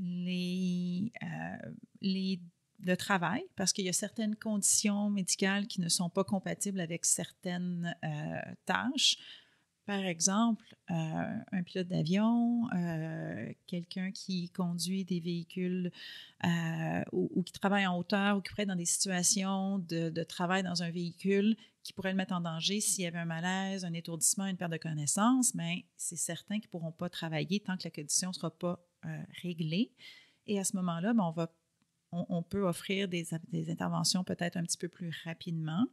les, euh, les, le travail parce qu'il y a certaines conditions médicales qui ne sont pas compatibles avec certaines euh, tâches par exemple, euh, un pilote d'avion, euh, quelqu'un qui conduit des véhicules euh, ou, qui travaille en hauteur ou qui pourrait être dans des situations de, travail dans un véhicule qui pourrait le mettre en danger s'il y avait un malaise, un étourdissement, une perte de connaissance, mais ben, c'est certain qu'ils ne pourront pas travailler tant que la condition ne sera pas réglée. Et à ce moment-là, ben, on, on, peut offrir des, des interventions peut-être un petit peu plus rapidement.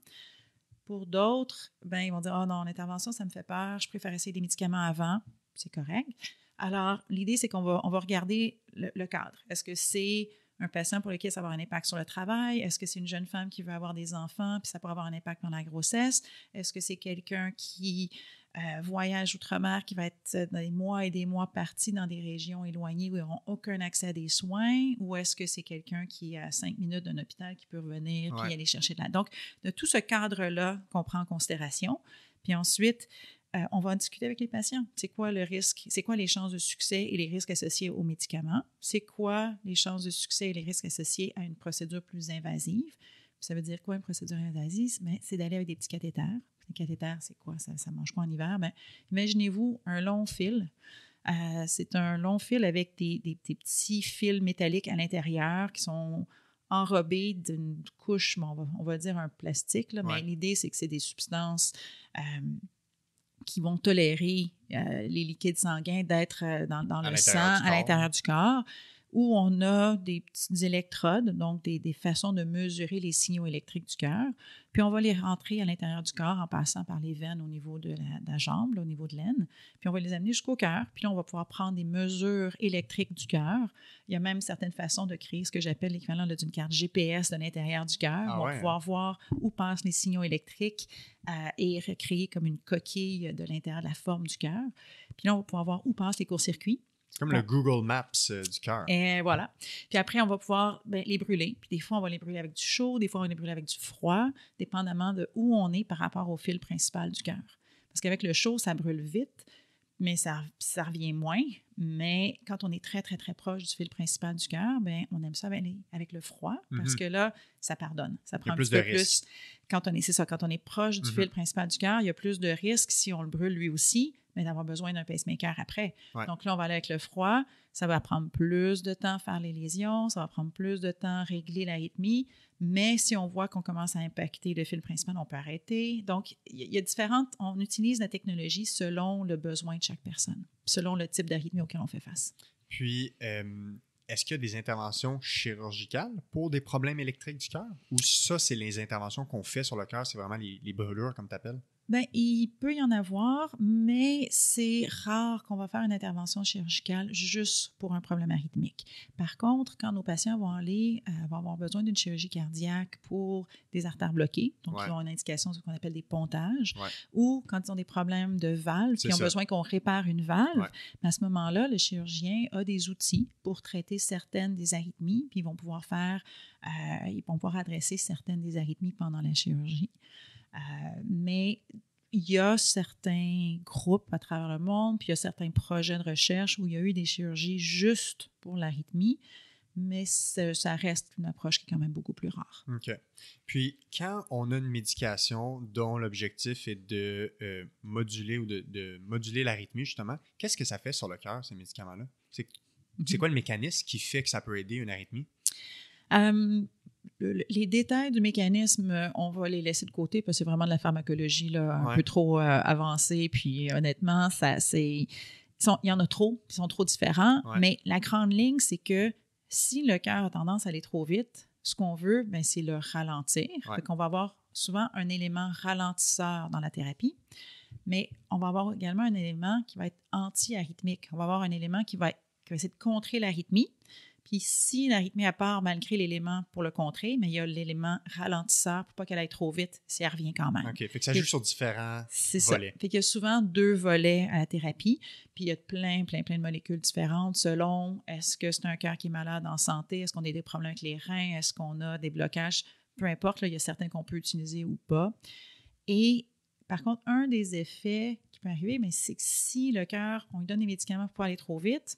Pour d'autres, ben, ils vont dire, oh non, l'intervention, ça me fait peur, je préfère essayer des médicaments avant. C'est correct. Alors, l'idée, c'est qu'on va, on va regarder le, cadre. Est-ce que c'est un patient pour lequel ça va avoir un impact sur le travail? Est-ce que c'est une jeune femme qui veut avoir des enfants, puis ça pourrait avoir un impact dans la grossesse? Est-ce que c'est quelqu'un qui euh, voyage outre-mer qui va être des mois et des mois partis dans des régions éloignées où ils n'auront aucun accès à des soins, ou est-ce que c'est quelqu'un qui est à cinq minutes d'un hôpital qui peut revenir puis aller chercher de l'aide? Donc, de tout ce cadre-là qu'on prend en considération. Puis ensuite, euh, on va en discuter avec les patients. C'est quoi le risque? C'est quoi les chances de succès et les risques associés aux médicaments? C'est quoi les chances de succès et les risques associés à une procédure plus invasive? Ça veut dire quoi une procédure invasive? Ben, c'est d'aller avec des petits cathéters, les cathéter, c'est quoi? Ça, mange pas en hiver? Ben, imaginez-vous un long fil. Euh, c'est un long fil avec des, petits fils métalliques à l'intérieur qui sont enrobés d'une couche, on, va, dire un plastique, mais l'idée, c'est que c'est des substances euh, qui vont tolérer euh, les liquides sanguins d'être dans, le sang à l'intérieur du corps où on a des petites électrodes, donc des, façons de mesurer les signaux électriques du cœur. Puis on va les rentrer à l'intérieur du corps en passant par les veines au niveau de la, jambe, au niveau de l'aine. Puis on va les amener jusqu'au cœur. Puis là, on va pouvoir prendre des mesures électriques du cœur. Il y a même certaines façons de créer ce que j'appelle l'équivalent d'une carte GPS de l'intérieur du cœur. Ah on va hein? pouvoir voir où passent les signaux électriques euh, et recréer comme une coquille de l'intérieur de la forme du cœur. Puis là, on va pouvoir voir où passent les courts-circuits. C'est comme le Google Maps euh, du cœur. Et voilà. Puis après, on va pouvoir ben, les brûler. Puis des fois, on va les brûler avec du chaud, des fois, on les brûle avec du froid, dépendamment de où on est par rapport au fil principal du cœur. Parce qu'avec le chaud, ça brûle vite, mais ça, revient moins. Mais quand on est très, très, très proche du fil principal du cœur, ben, on aime ça aller avec le froid parce mhm. que là, ça pardonne. Ça prend plus de peu plus. Quand on c'est ça, quand on est proche du mhm. fil principal du cœur, il y a plus de risques si on le brûle lui aussi mais d'avoir besoin d'un pacemaker après. Donc là, on va aller avec le froid. Ça va prendre plus de temps faire les lésions, ça va prendre plus de temps régler la Mais si on voit qu'on commence à impacter le fil principal, on peut arrêter. Donc, il y a différentes. On utilise la technologie selon le besoin de chaque personne, selon le type d'arythmie auquel on fait face. Puis, euh, est-ce qu'il y a des interventions chirurgicales pour des problèmes électriques du cœur? Ou ça, c'est les interventions qu'on fait sur le cœur, c'est vraiment les, les brûlures, comme tu appelles? Ben, il peut y en avoir, mais c'est rare qu'on va faire une intervention chirurgicale juste pour un problème arythmique. Par contre, quand nos patients vont aller, euh, vont avoir besoin d'une chirurgie cardiaque pour des artères bloquées, donc ils ont une indication de ce qu'on appelle des pontages, ou quand ils ont des problèmes de valve, qui ont besoin qu'on répare une valve, ben, à ce moment-là, le chirurgien a des outils pour traiter certaines des arythmies, puis ils vont pouvoir faire, euh, ils vont pouvoir adresser certaines des arythmies pendant la chirurgie. Euh, mais il y a certains groupes à travers le monde, puis il y a certains projets de recherche où il y a eu des chirurgies juste pour l'arythmie, mais ça reste une approche qui est quand même beaucoup plus rare. OK. Puis, quand on a une médication dont l'objectif est de euh, moduler ou de, moduler l'arythmie, justement, qu'est-ce que ça fait sur le cœur, ces médicaments-là? C'est, mhm. quoi le mécanisme qui fait que ça peut aider une arythmie? Euh, les détails du mécanisme, euh, on va les laisser de côté parce que c'est vraiment de la pharmacologie là, un peu trop avancé. Euh, avancée. Puis honnêtement, ça, c'est, il y en a trop, ils sont trop différents. Mais la grande ligne, c'est que si le cœur a tendance à aller trop vite, ce qu'on veut, ben, c'est le ralentir. Donc on va avoir souvent un élément ralentisseur dans la thérapie, mais on va avoir également un élément qui va être anti-arythmique. On va avoir un élément qui va, qui va essayer de contrer l'arythmie puis si l'arythmie à part, malgré l'élément pour le contrer, mais il y a l'élément ralentisseur pour pas qu'elle aille trop vite, si elle revient quand même. OK, fait que ça joue sur différents c'est Ça. Fait y a souvent deux volets à la thérapie, puis il y a plein, plein, plein de molécules différentes selon est-ce que c'est un cœur qui est malade en santé, est-ce qu'on a des problèmes avec les reins, est-ce qu'on a des blocages, peu importe, il y a certains qu'on peut utiliser ou pas. Et par contre, un des effets qui peut arriver, mais c'est que si le cœur, on lui donne des médicaments pour pas aller trop vite,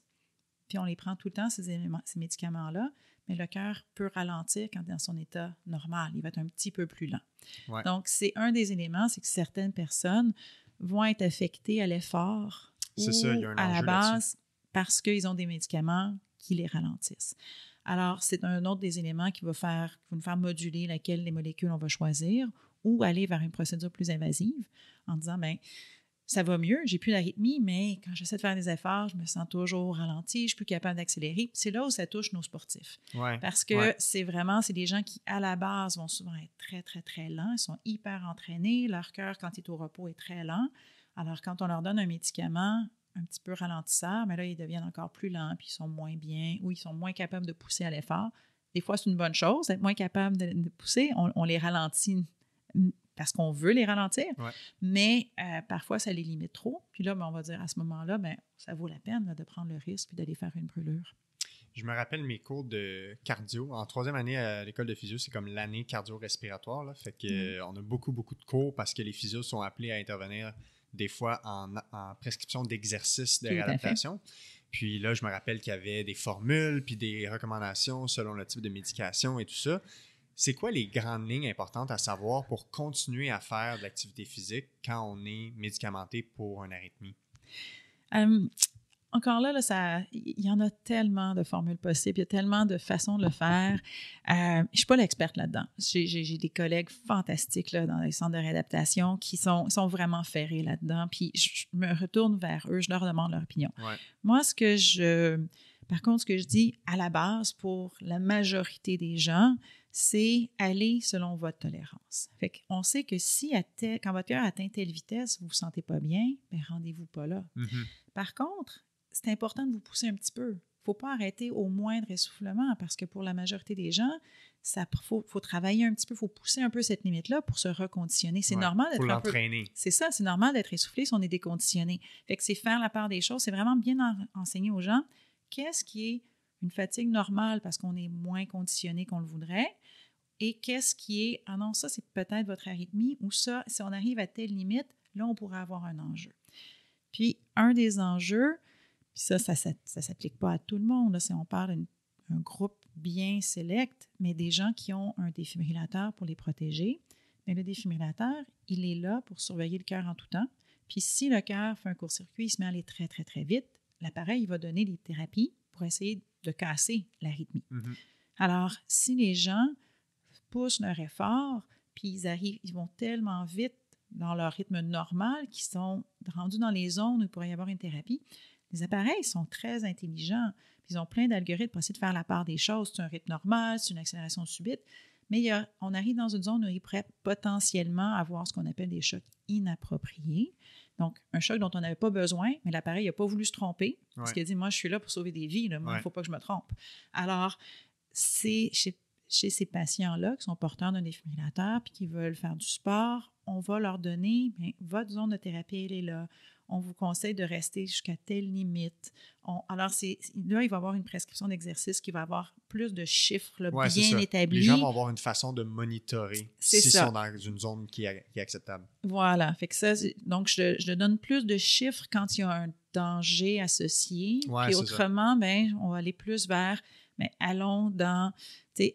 puis on les prend tout le temps, ces, ces médicaments-là, mais le cœur peut ralentir quand est dans son état normal. Il va être un petit peu plus lent. Donc, c'est un des éléments, c'est que certaines personnes vont être affectées à l'effort à la base parce qu'ils ont des médicaments qui les ralentissent. Alors, c'est un autre des éléments qui va, faire, qui va nous faire moduler laquelle des molécules on va choisir ou aller vers une procédure plus invasive en disant, bien, ça va mieux, j'ai plus d'arythmie, mais quand j'essaie de faire des efforts, je me sens toujours ralenti, je suis plus capable d'accélérer. C'est là où ça touche nos sportifs. Parce que c'est vraiment, c'est des gens qui, à la base, vont souvent être très, très, très lents. Ils sont hyper entraînés. Leur cœur, quand il est au repos, est très lent. Alors, quand on leur donne un médicament un petit peu ralentisseur, mais ben là, ils deviennent encore plus lents, puis ils sont moins bien, ou ils sont moins capables de pousser à l'effort. Des fois, c'est une bonne chose, être moins capable de, pousser. on les ralentit parce qu'on veut les ralentir, mais euh, parfois, ça les limite trop. Puis là, ben, on va dire à ce moment-là, ben, ça vaut la peine de prendre le risque et d'aller faire une brûlure. Je me rappelle mes cours de cardio. En troisième année à l'école de physio, c'est comme l'année cardio-respiratoire. Là. Fait que, mm. euh, on a beaucoup, beaucoup de cours parce que les physios sont appelés à intervenir des fois en, prescription d'exercice de réadaptation. Puis là, je me rappelle qu'il y avait des formules, puis des recommandations selon le type de médication et tout ça. C'est quoi les grandes lignes importantes à savoir pour continuer à faire de l'activité physique quand on est médicamenté pour une arythmie? encore là, là il y en a tellement de formules possibles, il y a tellement de façons de le faire. Euh, je ne suis pas l'experte là-dedans. J'ai des collègues fantastiques là, dans les centres de réadaptation qui sont, sont vraiment ferrés là-dedans. Puis je, me retourne vers eux, je leur demande leur opinion. Moi, ce que je. Par contre, ce que je dis à la base pour la majorité des gens, c'est aller selon votre tolérance. on sait que si à quand votre cœur atteint telle vitesse, vous vous sentez pas bien, ben rendez-vous pas là. Mm-hmm. Par contre, c'est important de vous pousser un petit peu. Il ne Faut pas arrêter au moindre essoufflement parce que pour la majorité des gens, il faut, travailler un petit peu, il faut pousser un peu cette limite-là pour se reconditionner. C'est normal d'être l'entraîner. C'est ça, c'est normal d'être essoufflé si on est déconditionné. c'est faire la part des choses, c'est vraiment bien enseigner aux gens qu'est-ce qui est une fatigue normale parce qu'on est moins conditionné qu'on le voudrait, et qu'est-ce qui est, ah non, ça c'est peut-être votre arythmie, ou ça, si on arrive à telle limite, là on pourrait avoir un enjeu. Puis un des enjeux, puis ça, ça ne s'applique pas à tout le monde, là, si on parle d'un groupe bien sélect, mais des gens qui ont un défibrillateur pour les protéger, mais le défibrillateur, il est là pour surveiller le cœur en tout temps. Puis si le cœur fait un court-circuit, il se met à aller très, très, très vite, l'appareil, il va donner des thérapies pour essayer de casser la rythmie. Mhm. Alors, si les gens poussent leur effort, puis ils arrivent, ils vont tellement vite dans leur rythme normal qu'ils sont rendus dans les zones où il pourrait y avoir une thérapie, les appareils sont très intelligents. Ils ont plein d'algorithmes pour essayer de faire la part des choses. C'est un rythme normal, c'est une accélération subite. Mais on arrive dans une zone où il pourrait potentiellement avoir ce qu'on appelle des chocs inappropriés. Donc, un choc dont on n'avait pas besoin, mais l'appareil n'a pas voulu se tromper, parce qu'il a dit, moi, je suis là pour sauver des vies, il ne faut pas que je me trompe. Alors, c'est chez, ces patients-là qui sont porteurs d'un défibrillateur puis qui veulent faire du sport, on va leur donner, votre zone de thérapie, elle est là on vous conseille de rester jusqu'à telle limite. alors, là, il va y avoir une prescription d'exercice qui va avoir plus de chiffres bien établis. Les gens vont avoir une façon de monitorer s'ils sont dans une zone qui est, acceptable. Voilà. Fait donc, je, donne plus de chiffres quand il y a un danger associé. Et autrement, ben, on va aller plus vers, mais ben, allons dans,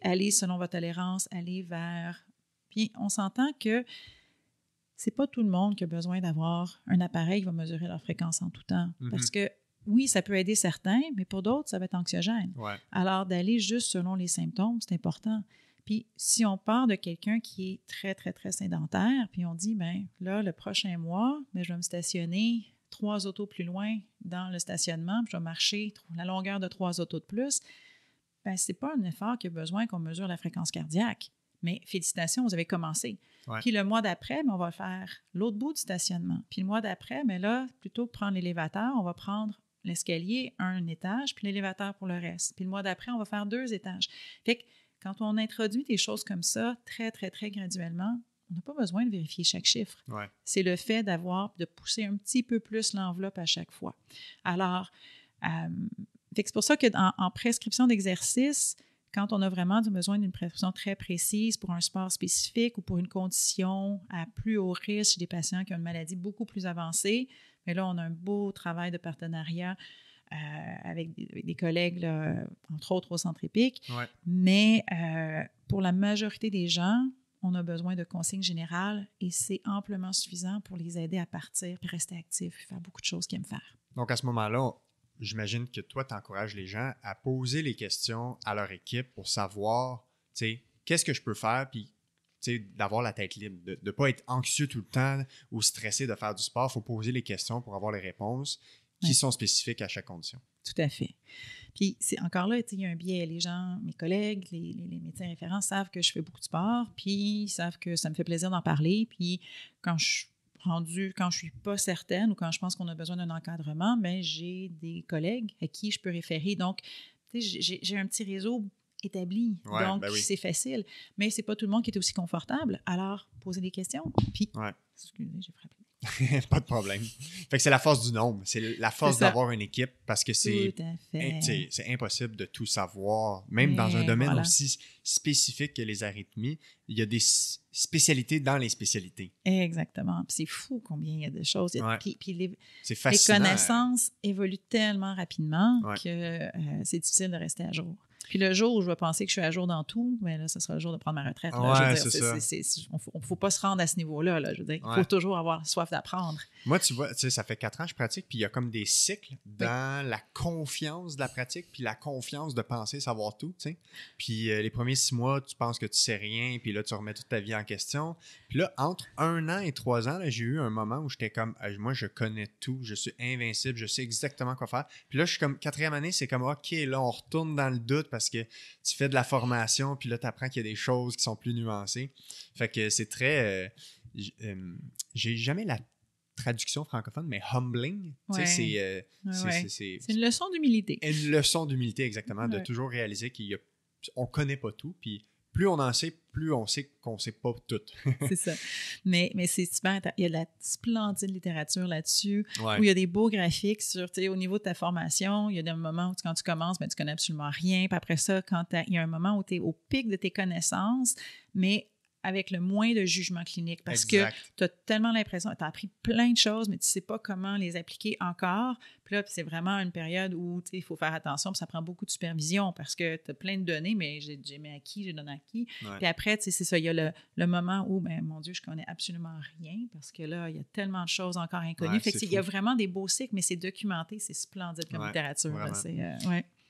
Allez selon votre tolérance, aller vers... Puis on s'entend que c'est pas tout le monde qui a besoin d'avoir un appareil qui va mesurer leur fréquence en tout temps. Mhm. Parce que oui, ça peut aider certains, mais pour d'autres, ça va être anxiogène. Alors, d'aller juste selon les symptômes, c'est important. Puis, si on part de quelqu'un qui est très, très, très sédentaire, puis on dit, ben là, le prochain mois, mais ben, je vais me stationner trois autos plus loin dans le stationnement, puis je vais marcher la longueur de trois autos de plus, ben c'est pas un effort qui a besoin qu'on mesure la fréquence cardiaque mais félicitations, vous avez commencé. Puis le mois d'après, ben, on va faire l'autre bout du stationnement. Puis le mois d'après, mais ben là, plutôt que prendre l'élévateur, on va prendre l'escalier, un étage, puis l'élévateur pour le reste. Puis le mois d'après, on va faire deux étages. Fait que quand on introduit des choses comme ça, très, très, très graduellement, on n'a pas besoin de vérifier chaque chiffre. C'est le fait d'avoir, de pousser un petit peu plus l'enveloppe à chaque fois. Alors, euh, c'est pour ça qu'en prescription d'exercice, quand on a vraiment besoin d'une prescription très précise pour un sport spécifique ou pour une condition à plus haut risque des patients qui ont une maladie beaucoup plus avancée, mais là, on a un beau travail de partenariat euh, avec des, collègues, entre autres au centre épique. Mais euh, pour la majorité des gens, on a besoin de consignes générales et c'est amplement suffisant pour les aider à partir, puis rester actifs, faire beaucoup de choses qu'ils aiment faire. Donc, à ce moment-là, j'imagine que toi, tu encourages les gens à poser les questions à leur équipe pour savoir, tu sais, qu'est-ce que je peux faire, puis tu sais, d'avoir la tête libre, de ne pas être anxieux tout le temps ou stressé de faire du sport. Il faut poser les questions pour avoir les réponses qui sont spécifiques à chaque condition. Tout à fait. Puis c'est encore là, tu sais, il y a un biais. Les gens, mes collègues, les, les, les, médecins référents savent que je fais beaucoup de sport, puis ils savent que ça me fait plaisir d'en parler. Puis quand je rendu quand je suis pas certaine ou quand je pense qu'on a besoin d'un encadrement, mais ben, j'ai des collègues à qui je peux référer. Donc, j'ai un petit réseau établi, donc ben c'est facile. Mais c'est pas tout le monde qui est aussi confortable. Alors, posez des questions. Puis, ouais. excusez, j'ai frappé. <laughs> pas de problème. Fait que c'est la force du nombre, c'est la force d'avoir une équipe parce que c'est impossible de tout savoir, même dans un domaine aussi spécifique que les arythmies, il y a des spécialités dans les spécialités. Exactement. c'est fou combien il y a de choses. C'est facile. les, connaissances évoluent tellement rapidement que euh, c'est difficile de rester à jour. Puis le jour où je vais penser que je suis à jour dans tout, mais ben là, ce sera le jour de prendre ma retraite. on ne faut pas se rendre à ce niveau-là. Là, je veux dire, il faut toujours avoir soif d'apprendre. Moi, tu vois, tu sais, ça fait quatre ans que je pratique, puis il y a comme des cycles dans la confiance de la pratique, puis la confiance de penser savoir tout. Puis euh, les premiers six mois, tu penses que tu sais rien, puis là, tu remets toute ta vie en question. Puis là, entre un an et trois ans, j'ai eu un moment où j'étais comme, moi, je connais tout, je suis invincible, je sais exactement quoi faire. Puis là, je suis comme, quatrième année, c'est comme, OK, là, on retourne dans le doute parce que tu fais de la formation, puis là, tu apprends qu'il y a des choses qui sont plus nuancées. Fait que c'est très. Euh, euh, j'ai jamais la traduction francophone, mais humbling. C'est une leçon d'humilité. Une leçon d'humilité, exactement, de toujours réaliser qu'on ne connaît pas tout, puis plus on en sait, plus on sait qu'on sait pas tout. <laughs> c'est ça. Mais, mais c'est super. Il y a la splendide littérature là-dessus, où il y a des beaux graphiques sur, tu sais, au niveau de ta formation, il y a des moments où quand tu commences, ben, tu connais absolument rien. Puis après ça, quand il y a un moment où tu es au pic de tes connaissances, mais avec le moins de jugement clinique parce que tu as tellement l'impression, tu as appris plein de choses, mais tu ne sais pas comment les appliquer encore. Puis là, c'est vraiment une période où il faut faire attention, puis ça prend beaucoup de supervision parce que tu as plein de données, mais j'ai à qui, j'ai donné à qui. Puis après, c'est ça, il y a le, moment où, ben, mon Dieu, je connais absolument rien parce que là, il y a tellement de choses encore inconnues. il y a vraiment des beaux cycles, mais c'est documenté, c'est splendide comme littérature.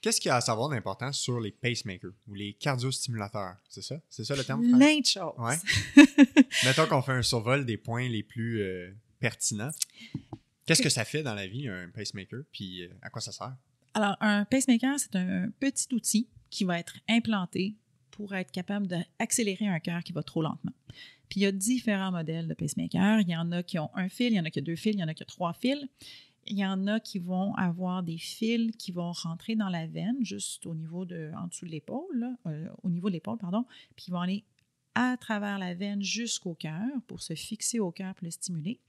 Qu'est-ce qu'il y a à savoir d'important sur les pacemakers ou les cardiostimulateurs? C'est ça? C'est ça le terme? Plein de choses. Ouais. <laughs> Mettons qu'on fait un survol des points les plus euh, pertinents. Qu'est-ce que ça fait dans la vie, un pacemaker, puis euh, à quoi ça sert? Alors, un pacemaker, c'est un petit outil qui va être implanté pour être capable d'accélérer un cœur qui va trop lentement. Puis il y a différents modèles de pacemakers. Il y en a qui ont un fil, il y en a qui ont deux fils, il y en a qui ont trois fils il y en a qui vont avoir des fils qui vont rentrer dans la veine, juste au niveau de, en dessous de l'épaule, euh, au niveau de l'épaule, pardon, puis ils vont aller à travers la veine jusqu'au cœur pour se fixer au cœur, pour le stimuler.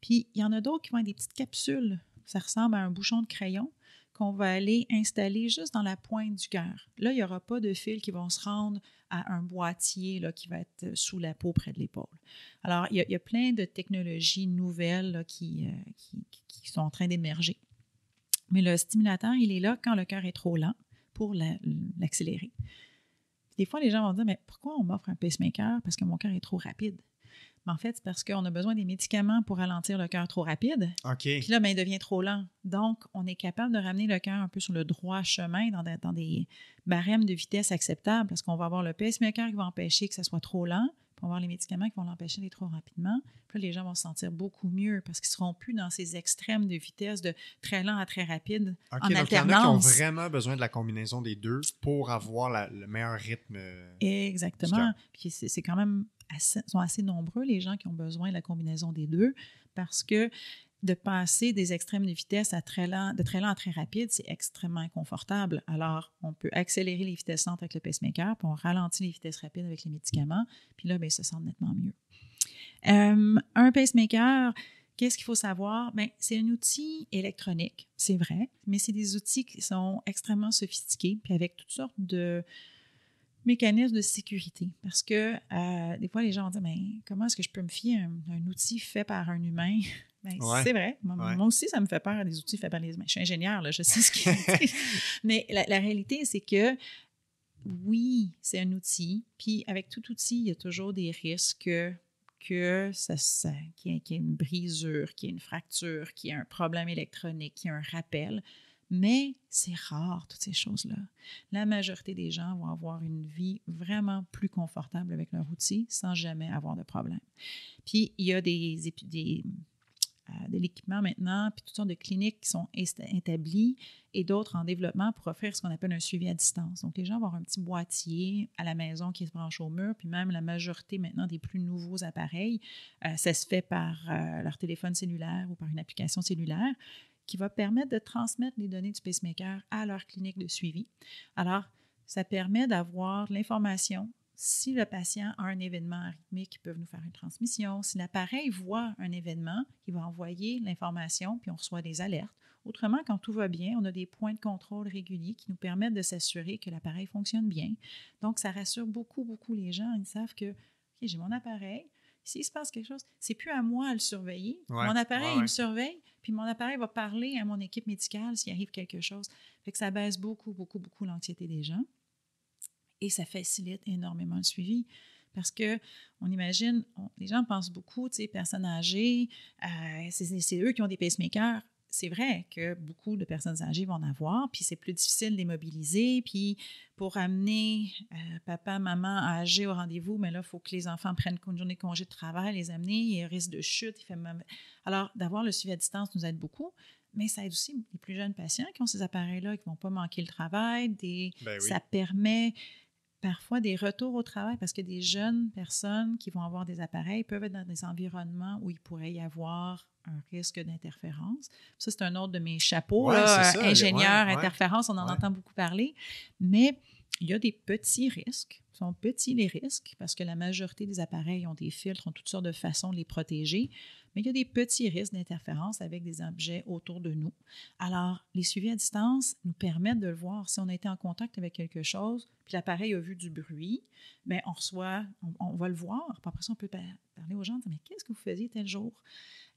Puis il y en a d'autres qui vont être des petites capsules. Ça ressemble à un bouchon de crayon qu'on va aller installer juste dans la pointe du cœur. Là, il n'y aura pas de fils qui vont se rendre à un boîtier là, qui va être euh, sous la peau près de l'épaule. Alors, il y, a, plein de technologies nouvelles euh, qui, sont en train d'émerger. Mais le stimulateur, il est là quand le cœur est trop lent pour l'accélérer. des fois, les gens vont dire, mais pourquoi on m'offre un pacemaker? Parce que mon cœur est trop rapide en fait, c'est parce qu'on a besoin des médicaments pour ralentir le cœur trop rapide. OK. Puis là, ben, il devient trop lent. Donc, on est capable de ramener le cœur un peu sur le droit chemin dans, des barèmes de vitesse acceptables parce qu'on va avoir le pacemaker qui va empêcher que ça soit trop lent. Pour avoir les médicaments qui vont l'empêcher d'aller trop rapidement. les gens vont se sentir beaucoup mieux parce qu'ils ne seront plus dans ces extrêmes de vitesse de très lent à très rapide en Il y en a qui ont vraiment besoin de la combinaison des deux pour avoir le meilleur rythme. Euh, Exactement. Puis c'est quand même assez, sont assez nombreux les gens qui ont besoin de la combinaison des deux parce que de passer des extrêmes de vitesse à très lent, de très lent à très rapide, c'est extrêmement inconfortable. Alors, on peut accélérer les vitesses lentes avec le pacemaker, puis on ralentit les vitesses rapides avec les médicaments, puis là, bien, ils se sent nettement mieux. Euh, un pacemaker, Qu'est-ce qu'il faut savoir? Bien, c'est un outil électronique, c'est vrai, mais c'est des outils qui sont extrêmement sophistiqués, puis avec toutes sortes de, mécanisme de sécurité. Parce que euh, des fois, les gens disent « Mais comment est-ce que je peux me fier à un, outil fait par un humain <laughs> ben, C'est vrai. Moi, aussi, ça me fait peur, des outils faits par les humains. Je suis ingénieur je sais ce qui <laughs> Mais la, réalité, c'est que oui, c'est un outil. Puis avec tout outil, il y a toujours des risques que ça, qu'il y, ait une brisure, qu'il y ait une fracture, qu'il y ait un problème électronique, qu'il y ait un rappel. Mais c'est rare, toutes ces choses-là. La majorité des gens vont avoir une vie vraiment plus confortable avec leur outil sans jamais avoir de problème. Puis, il y a des, des euh, de l'équipement maintenant, puis toutes sortes de cliniques qui sont établies et d'autres en développement pour offrir ce qu'on appelle un suivi à distance. Donc, les gens vont avoir un petit boîtier à la maison qui se branche au mur, puis même la majorité maintenant des plus nouveaux appareils, euh, ça se fait par euh, leur téléphone cellulaire ou par une application cellulaire qui va permettre de transmettre les données du pacemaker à leur clinique de suivi. Alors, ça permet d'avoir l'information si le patient a un événement rythmique qui peuvent nous faire une transmission. Si l'appareil voit un événement, il va envoyer l'information, puis on reçoit des alertes. Autrement, quand tout va bien, on a des points de contrôle réguliers qui nous permettent de s'assurer que l'appareil fonctionne bien. Donc, ça rassure beaucoup, beaucoup les gens. Ils savent que ok, j'ai mon appareil, s'il se passe quelque chose, c'est plus à moi à le surveiller. mon appareil, me surveille, puis mon appareil va parler à mon équipe médicale s'il arrive quelque chose. Fait que ça baisse beaucoup, beaucoup, beaucoup l'anxiété des gens. Et ça facilite énormément le suivi. Parce que on imagine, les gens pensent beaucoup, tu sais, personnes âgées, euh, c'est eux qui ont des pacemakers c'est vrai que beaucoup de personnes âgées vont en avoir, puis c'est plus difficile de les mobiliser. Puis pour amener euh, papa, maman âgé au rendez-vous, mais là, il faut que les enfants prennent une journée de congé de travail, les amener, il risque de chute. Alors, d'avoir le suivi à distance nous aide beaucoup, mais ça aide aussi les plus jeunes patients qui ont ces appareils-là, et qui ne vont pas manquer le travail. Ben ça permet parfois des retours au travail parce que des jeunes personnes qui vont avoir des appareils peuvent être dans des environnements où il pourrait y avoir un risque d'interférence. Ça, c'est un autre de mes chapeaux, euh, ingénieur, interférence, on en entend beaucoup parler. Mais il y a des petits risques. sont petits les risques parce que la majorité des appareils ont des filtres, ont toutes sortes de façons de les protéger. Mais il y a des petits risques d'interférence avec des objets autour de nous. Alors, les suivis à distance nous permettent de le voir. Si on a été en contact avec quelque chose, puis l'appareil a vu du bruit, mais ben, on reçoit, on, va le voir. après ça, on peut parler aux gens, mais qu'est-ce que vous faisiez tel jour?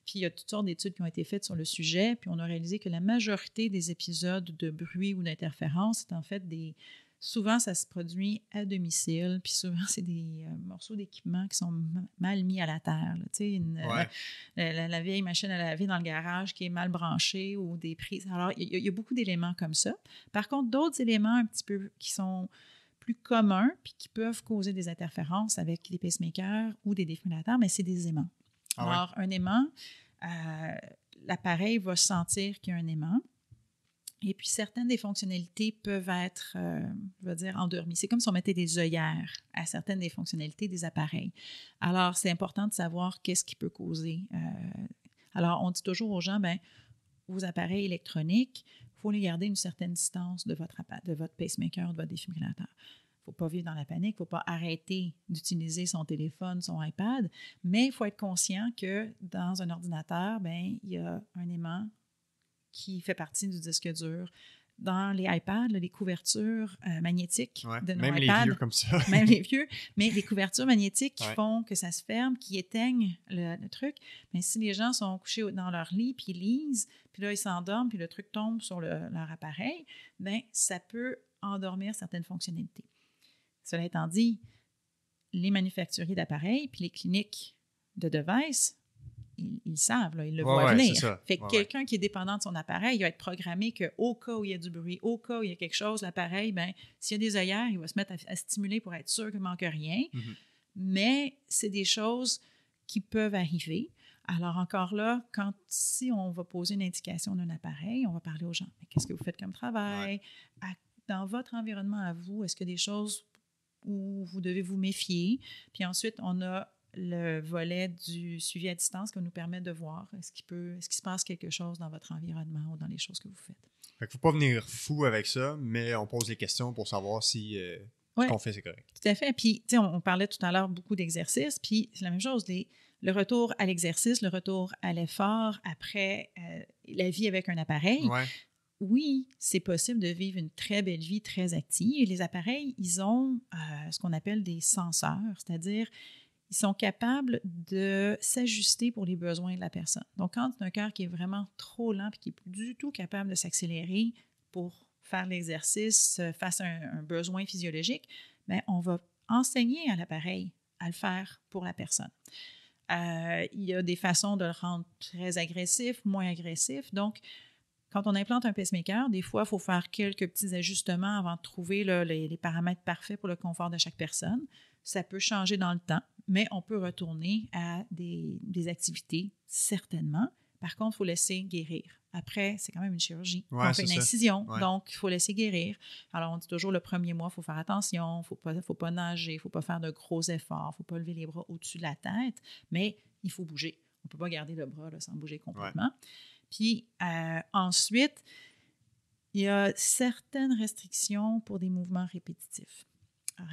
Puis il y a toutes sortes d'études qui ont été faites sur le sujet, puis on a réalisé que la majorité des épisodes de bruit ou d'interférence, c'est en fait des... Souvent, ça se produit à domicile, puis souvent, <laughs> c'est des euh, morceaux d'équipement qui sont mal mis à la terre. Tu une, euh, la, vieille machine à laver dans le garage qui est mal branchée ou des prises. Alors, il y, a beaucoup d'éléments comme ça. Par contre, d'autres éléments un petit peu qui sont plus communs, puis qui peuvent causer des interférences avec les pacemakers ou des défibrillateurs, mais c'est des aimants. Alors, ah un aimant, euh, l'appareil va sentir qu'il y a un aimant. Et puis, certaines des fonctionnalités peuvent être, euh, je veux dire, endormies. C'est comme si on mettait des œillères à certaines des fonctionnalités des appareils. Alors, c'est important de savoir qu'est-ce qui peut causer. Euh, alors, on dit toujours aux gens, ben, vos appareils électroniques, il faut les garder une certaine distance de votre, de votre pacemaker, de votre défibrillateur faut pas vivre dans la panique, faut pas arrêter d'utiliser son téléphone, son iPad, mais il faut être conscient que dans un ordinateur, ben il y a un aimant qui fait partie du disque dur. Dans les iPads, les couvertures euh, magnétiques de nos même les vieux comme ça. <laughs> même les <laughs> vieux, mais les couvertures magnétiques qui font que ça se ferme, qui éteignent le, truc. Mais ben, si les gens sont couchés dans leur lit, puis ils lisent, puis là ils s'endorment, puis le truc tombe sur leur appareil, ben ça peut endormir certaines fonctionnalités. Cela étant dit, les manufacturiers d'appareils puis les cliniques de devices, ils, savent, ils le voient venir. Fait que quelqu'un qui est dépendant de son appareil, il va être programmé qu'au cas où il y a du bruit, au cas où il y a quelque chose, l'appareil, ben, s'il y a des œillères, il va se mettre à, stimuler pour être sûr qu'il ne manque rien. Mhm. Mais c'est des choses qui peuvent arriver. Alors encore là, quand si on va poser une indication d'un appareil, on va parler aux gens. Qu'est-ce que vous faites comme travail? dans votre environnement à vous, est-ce que des choses où vous devez vous méfier. Puis ensuite, on a le volet du suivi à distance qui nous permet de voir est-ce qu'il peut, ce qu'il se passe quelque chose dans votre environnement ou dans les choses que vous faites. Fait ne faut pas venir fou avec ça, mais on pose des questions pour savoir si euh, ce qu'on fait, c'est correct. Tout à fait. Puis, on, on parlait tout à l'heure beaucoup d'exercices, puis c'est la même chose. le retour à l'exercice, le retour à l'effort après euh, la vie avec un appareil, oui, c'est possible de vivre une très belle vie très active. Les appareils, ils ont euh, ce qu'on appelle des senseurs, c'est-à-dire ils sont capables de s'ajuster pour les besoins de la personne. Donc, quand un cœur qui est vraiment trop lent et qui n'est plus du tout capable de s'accélérer pour faire l'exercice euh, face à un, besoin physiologique, ben, on va enseigner à l'appareil à le faire pour la personne. Euh, il y a des façons de le rendre très agressif, moins agressif. Donc, quand on implante un pacemaker, des fois, il faut faire quelques petits ajustements avant de trouver les, paramètres parfaits pour le confort de chaque personne. Ça peut changer dans le temps, mais on peut retourner à des, activités, certainement. Par contre, il faut laisser guérir. Après, c'est quand même une chirurgie. on fait une incision, donc il faut laisser guérir. Alors, on dit toujours le premier mois, il faut faire attention, il faut ne pas, faut pas nager, il ne faut pas faire de gros efforts, il ne faut pas lever les bras au-dessus de la tête, mais il faut bouger. On ne peut pas garder le bras sans bouger complètement. Puis euh, ensuite, il y a certaines restrictions pour des mouvements répétitifs. Euh,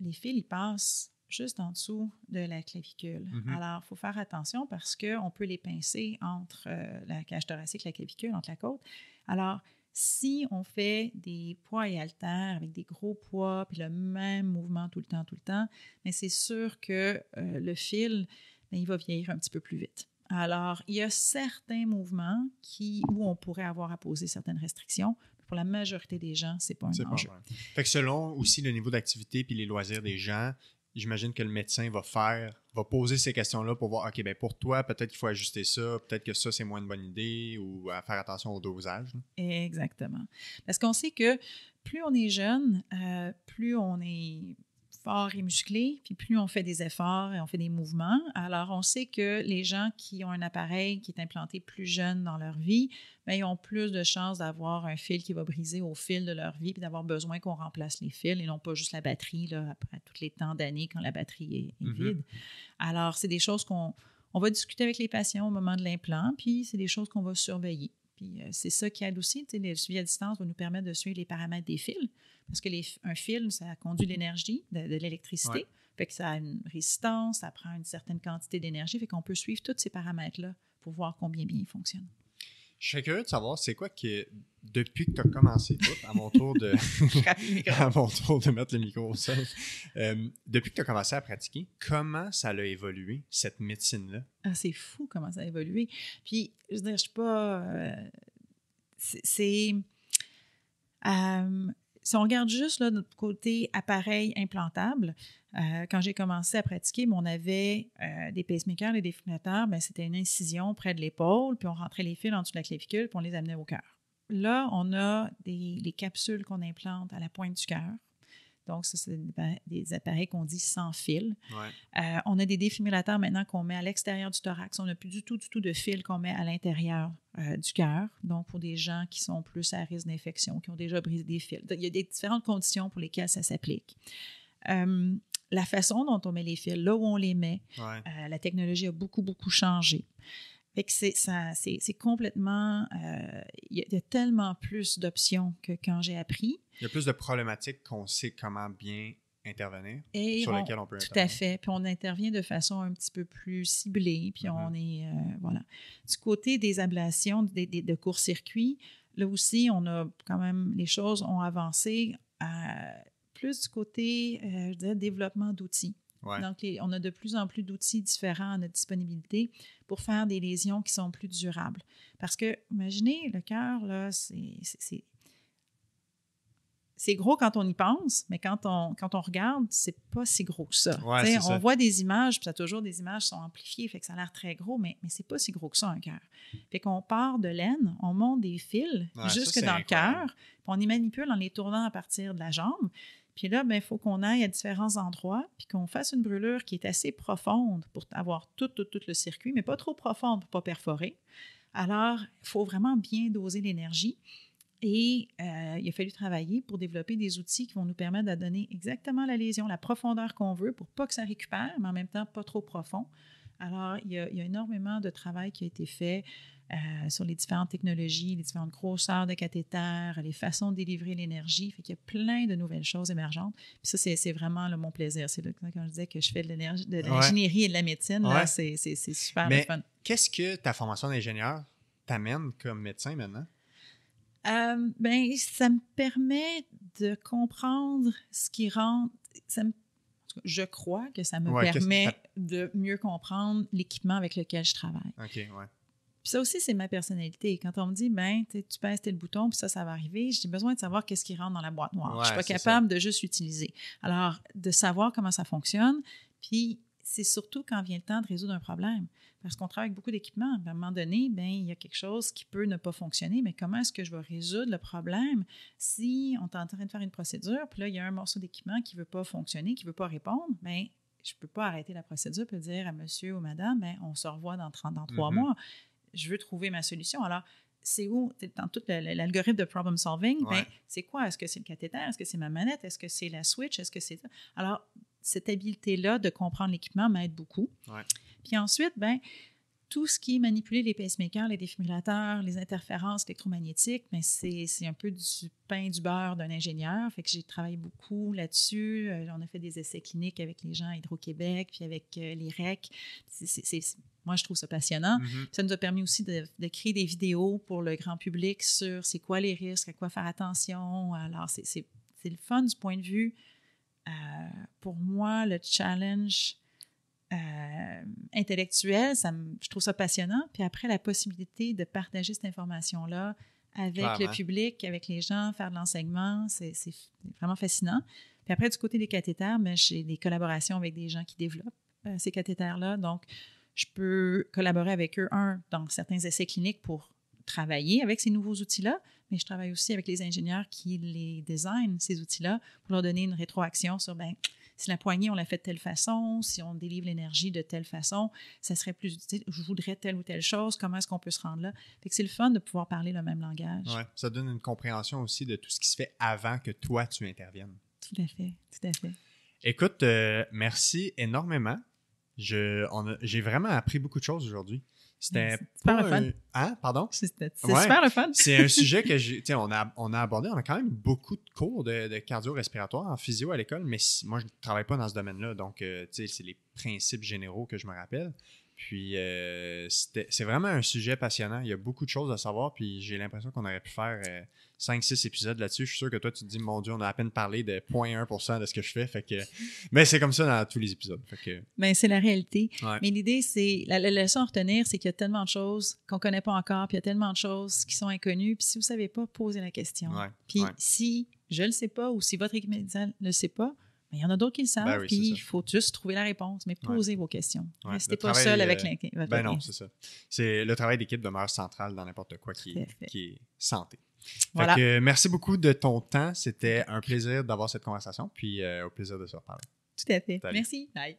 les fils, ils passent juste en dessous de la clavicule. Mhm. Alors, il faut faire attention parce qu'on peut les pincer entre euh, la cage thoracique, la clavicule, entre la côte. Alors, si on fait des poids et haltères avec des gros poids, puis le même mouvement tout le temps, tout le temps, c'est sûr que le fil, ben, il va vieillir un petit peu plus vite. Alors, il y a certains mouvements qui, où on pourrait avoir à poser certaines restrictions. pour la majorité des gens, ce n'est pas un enjeu. Pas fait que selon aussi le niveau d'activité et les loisirs des gens, j'imagine que le médecin va faire, va poser ces questions-là pour voir, OK, ben pour toi, peut-être qu'il faut ajuster ça, peut-être que ça, c'est moins une bonne idée ou à faire attention au dosage. Exactement. Parce qu'on sait que plus on est jeune, euh, plus on est fort et musclé, puis plus on fait des efforts et on fait des mouvements. Alors, on sait que les gens qui ont un appareil qui est implanté plus jeune dans leur vie, bien, ils ont plus de chances d'avoir un fil qui va briser au fil de leur vie, puis d'avoir besoin qu'on remplace les fils et non pas juste la batterie, là, après tous les temps d'années quand la batterie est, mhm. vide. Alors, c'est des choses qu'on on va discuter avec les patients au moment de l'implant, puis c'est des choses qu'on va surveiller. Puis euh, c'est ça qui aide aussi. Le suivi à distance va nous permettre de suivre les paramètres des fils, parce qu'un fil, ça conduit l'énergie, de, l'électricité. Fait que ça a une résistance, ça prend une certaine quantité d'énergie. Fait qu'on peut suivre tous ces paramètres-là pour voir combien bien ils fonctionnent. Je serais curieux de savoir, c'est quoi que, depuis que tu as commencé, à mon tour de <laughs> <laughs> à mon tour de mettre le micro au sol, euh, depuis que tu as commencé à pratiquer, comment ça a évolué, cette médecine-là? Ah, c'est fou comment ça a évolué. Puis, je veux dire, je suis pas... Euh, c'est... Euh, si on regarde juste notre côté appareil implantable, euh, quand j'ai commencé à pratiquer, on avait euh, des pacemakers et des défibrillateurs, ben, c'était une incision près de l'épaule, puis on rentrait les fils en dessous de la clavicule, puis on les amenait au cœur. Là, on a des, les capsules qu'on implante à la pointe du cœur, donc, c'est des appareils qu'on dit sans fil. Euh, on a des défibrillateurs maintenant qu'on met à l'extérieur du thorax. On n'a plus du tout, du tout de fil qu'on met à l'intérieur euh, du cœur. Donc, pour des gens qui sont plus à risque d'infection, qui ont déjà brisé des fils. Il y a des différentes conditions pour lesquelles ça s'applique. Euh, la façon dont on met les fils, là où on les met, la technologie a beaucoup, beaucoup changé. Fait que c'est, ça, c'est, complètement. Euh, il y, a tellement plus d'options que quand j'ai appris. Il y a plus de problématiques qu'on sait comment bien intervenir, sur lesquelles on peut intervenir. Tout à fait. Puis on intervient de façon un petit peu plus ciblée, puis mm-hmm. on est. Euh, voilà. Du côté des ablations, des, de court-circuit, là aussi, on a quand même. Les choses ont avancé euh, plus du côté, je dirais, développement d'outils. Donc, on a de plus en plus d'outils différents à notre disponibilité pour faire des lésions qui sont plus durables. Parce que, imaginez, le cœur, là, c'est. gros quand on y pense, mais quand on, quand on regarde, c'est pas si gros que ça. on voit des images, puis ça toujours des images sont amplifiées, fait que ça a l'air très gros, mais, mais c'est pas si gros que ça un cœur. Fait qu'on part de laine, on monte des fils jusque dans le cœur, puis on y manipule en les tournant à partir de la jambe. Puis là, ben, il faut qu'on aille à différents endroits, puis qu'on fasse une brûlure qui est assez profonde pour avoir tout, le circuit, mais pas trop profonde pour ne pas perforer. Alors, il faut vraiment bien doser l'énergie. Et euh, il a fallu travailler pour développer des outils qui vont nous permettre de donner exactement la lésion, la profondeur qu'on veut pour pas que ça récupère, mais en même temps pas trop profond. Alors, il il y a énormément de travail qui a été fait euh, sur les différentes technologies, les différentes grosseurs de cathéters, les façons de délivrer l'énergie. Fait qu'il y a plein de nouvelles choses émergentes. Puis ça, c'est vraiment mon plaisir. C'est là, quand je disais que je fais de l'ingénierie et de la médecine, c'est super Mais fun. Qu'est-ce que ta formation d'ingénieur t'amène comme médecin maintenant? Euh, ben, ça me permet de comprendre ce qui rend... je crois que ça me permet de mieux comprendre l'équipement avec lequel je travaille. OK, ouais. Puis ça aussi, c'est ma personnalité. Quand on me dit, ben, tu pèses le bouton, puis ça, ça va arriver, j'ai besoin de savoir qu'est-ce qui rentre dans la boîte noire. Je je suis pas capable de juste l'utiliser. Alors, de savoir comment ça fonctionne, puis c'est surtout quand vient le temps de résoudre un problème. Parce qu'on travaille avec beaucoup d'équipements. À un moment donné, ben, il y a quelque chose qui peut ne pas fonctionner, mais comment est-ce que je vais résoudre le problème si on est en train de faire une procédure, puis là, il y a un morceau d'équipement qui ne veut pas fonctionner, qui ne veut pas répondre, bien, je ne peux pas arrêter la procédure et dire à monsieur ou madame, ben, on se revoit dans, trois mm-hmm. mois je veux trouver ma solution. Alors, c'est où, dans tout l'algorithme de problem solving, ben, c'est quoi? Est-ce que c'est le cathéter? Est-ce que c'est ma manette? Est-ce que c'est la switch? Est-ce que c'est... Alors, cette habileté-là de comprendre l'équipement m'aide beaucoup. Puis ensuite, ben, tout ce qui est manipuler les pacemakers, les défibrillateurs, les interférences électromagnétiques, mais c'est un peu du pain du beurre d'un ingénieur. Fait que j'ai travaillé beaucoup là-dessus. Euh, on a fait des essais cliniques avec les gens à Hydro-Québec, puis avec euh, les REC. C'est moi, je trouve ça passionnant. Mm-hmm. Ça nous a permis aussi de, créer des vidéos pour le grand public sur c'est quoi les risques, à quoi faire attention. Alors, c'est le fun du point de vue. Euh, pour moi, le challenge euh, intellectuelle, ça je trouve ça passionnant. Puis après, la possibilité de partager cette information-là avec le public, avec les gens, faire de l'enseignement, c'est vraiment fascinant. Puis après, du côté des cathéters, ben, j'ai des collaborations avec des gens qui développent euh, ces cathéters-là. Donc, je peux collaborer avec eux, un, dans certains essais cliniques pour travailler avec ces nouveaux outils-là, mais je travaille aussi avec les ingénieurs qui les designent, ces outils-là, pour leur donner une rétroaction sur, ben, si la poignée, on la fait de telle façon, si on délivre l'énergie de telle façon, ça serait plus utile, je voudrais telle ou telle chose, comment est-ce qu'on peut se rendre là? Fait que c'est le fun de pouvoir parler le même langage. Ouais, ça donne une compréhension aussi de tout ce qui se fait avant que toi, tu interviennes. Tout à fait, tout à fait. Écoute, euh, merci énormément. j'ai vraiment appris beaucoup de choses aujourd'hui. C'était super Hein? Pardon? C'est super le fun. c'est un <laughs> sujet que j'ai. On a, abordé, on a quand même beaucoup de cours de, cardio-respiratoire en physio à l'école, mais moi, je ne travaille pas dans ce domaine-là. Donc, euh, c'est les principes généraux que je me rappelle. Puis euh, c'est vraiment un sujet passionnant. Il y a beaucoup de choses à savoir. Puis j'ai l'impression qu'on aurait pu faire 5-6 euh, épisodes là-dessus. Je suis sûr que toi, tu te dis, mon Dieu, on a à peine parlé de 0.1% de ce que je fais. Fait que... Mais c'est comme ça dans tous les épisodes. Fait c'est la réalité. Mais l'idée, c'est. La, leçon à retenir, c'est qu'il y a tellement de choses qu'on ne connaît pas encore. Puis il y a tellement de choses qui sont inconnues. Puis si vous ne savez pas, posez la question. Puis si je ne le sais pas ou si votre équipe médicale ne le sait pas, il y en a d'autres qui le savent, ben puis il faut juste trouver la réponse, mais posez vos questions. Restez pas seul avec euh, l'inquiétude. Ben non, c'est ça. le travail d'équipe demeure central dans n'importe quoi qui, est, qui santé. Euh, merci beaucoup de ton temps. C'était un plaisir d'avoir cette conversation, puis euh, au plaisir de se reparler. Tout à fait. Merci. Bye.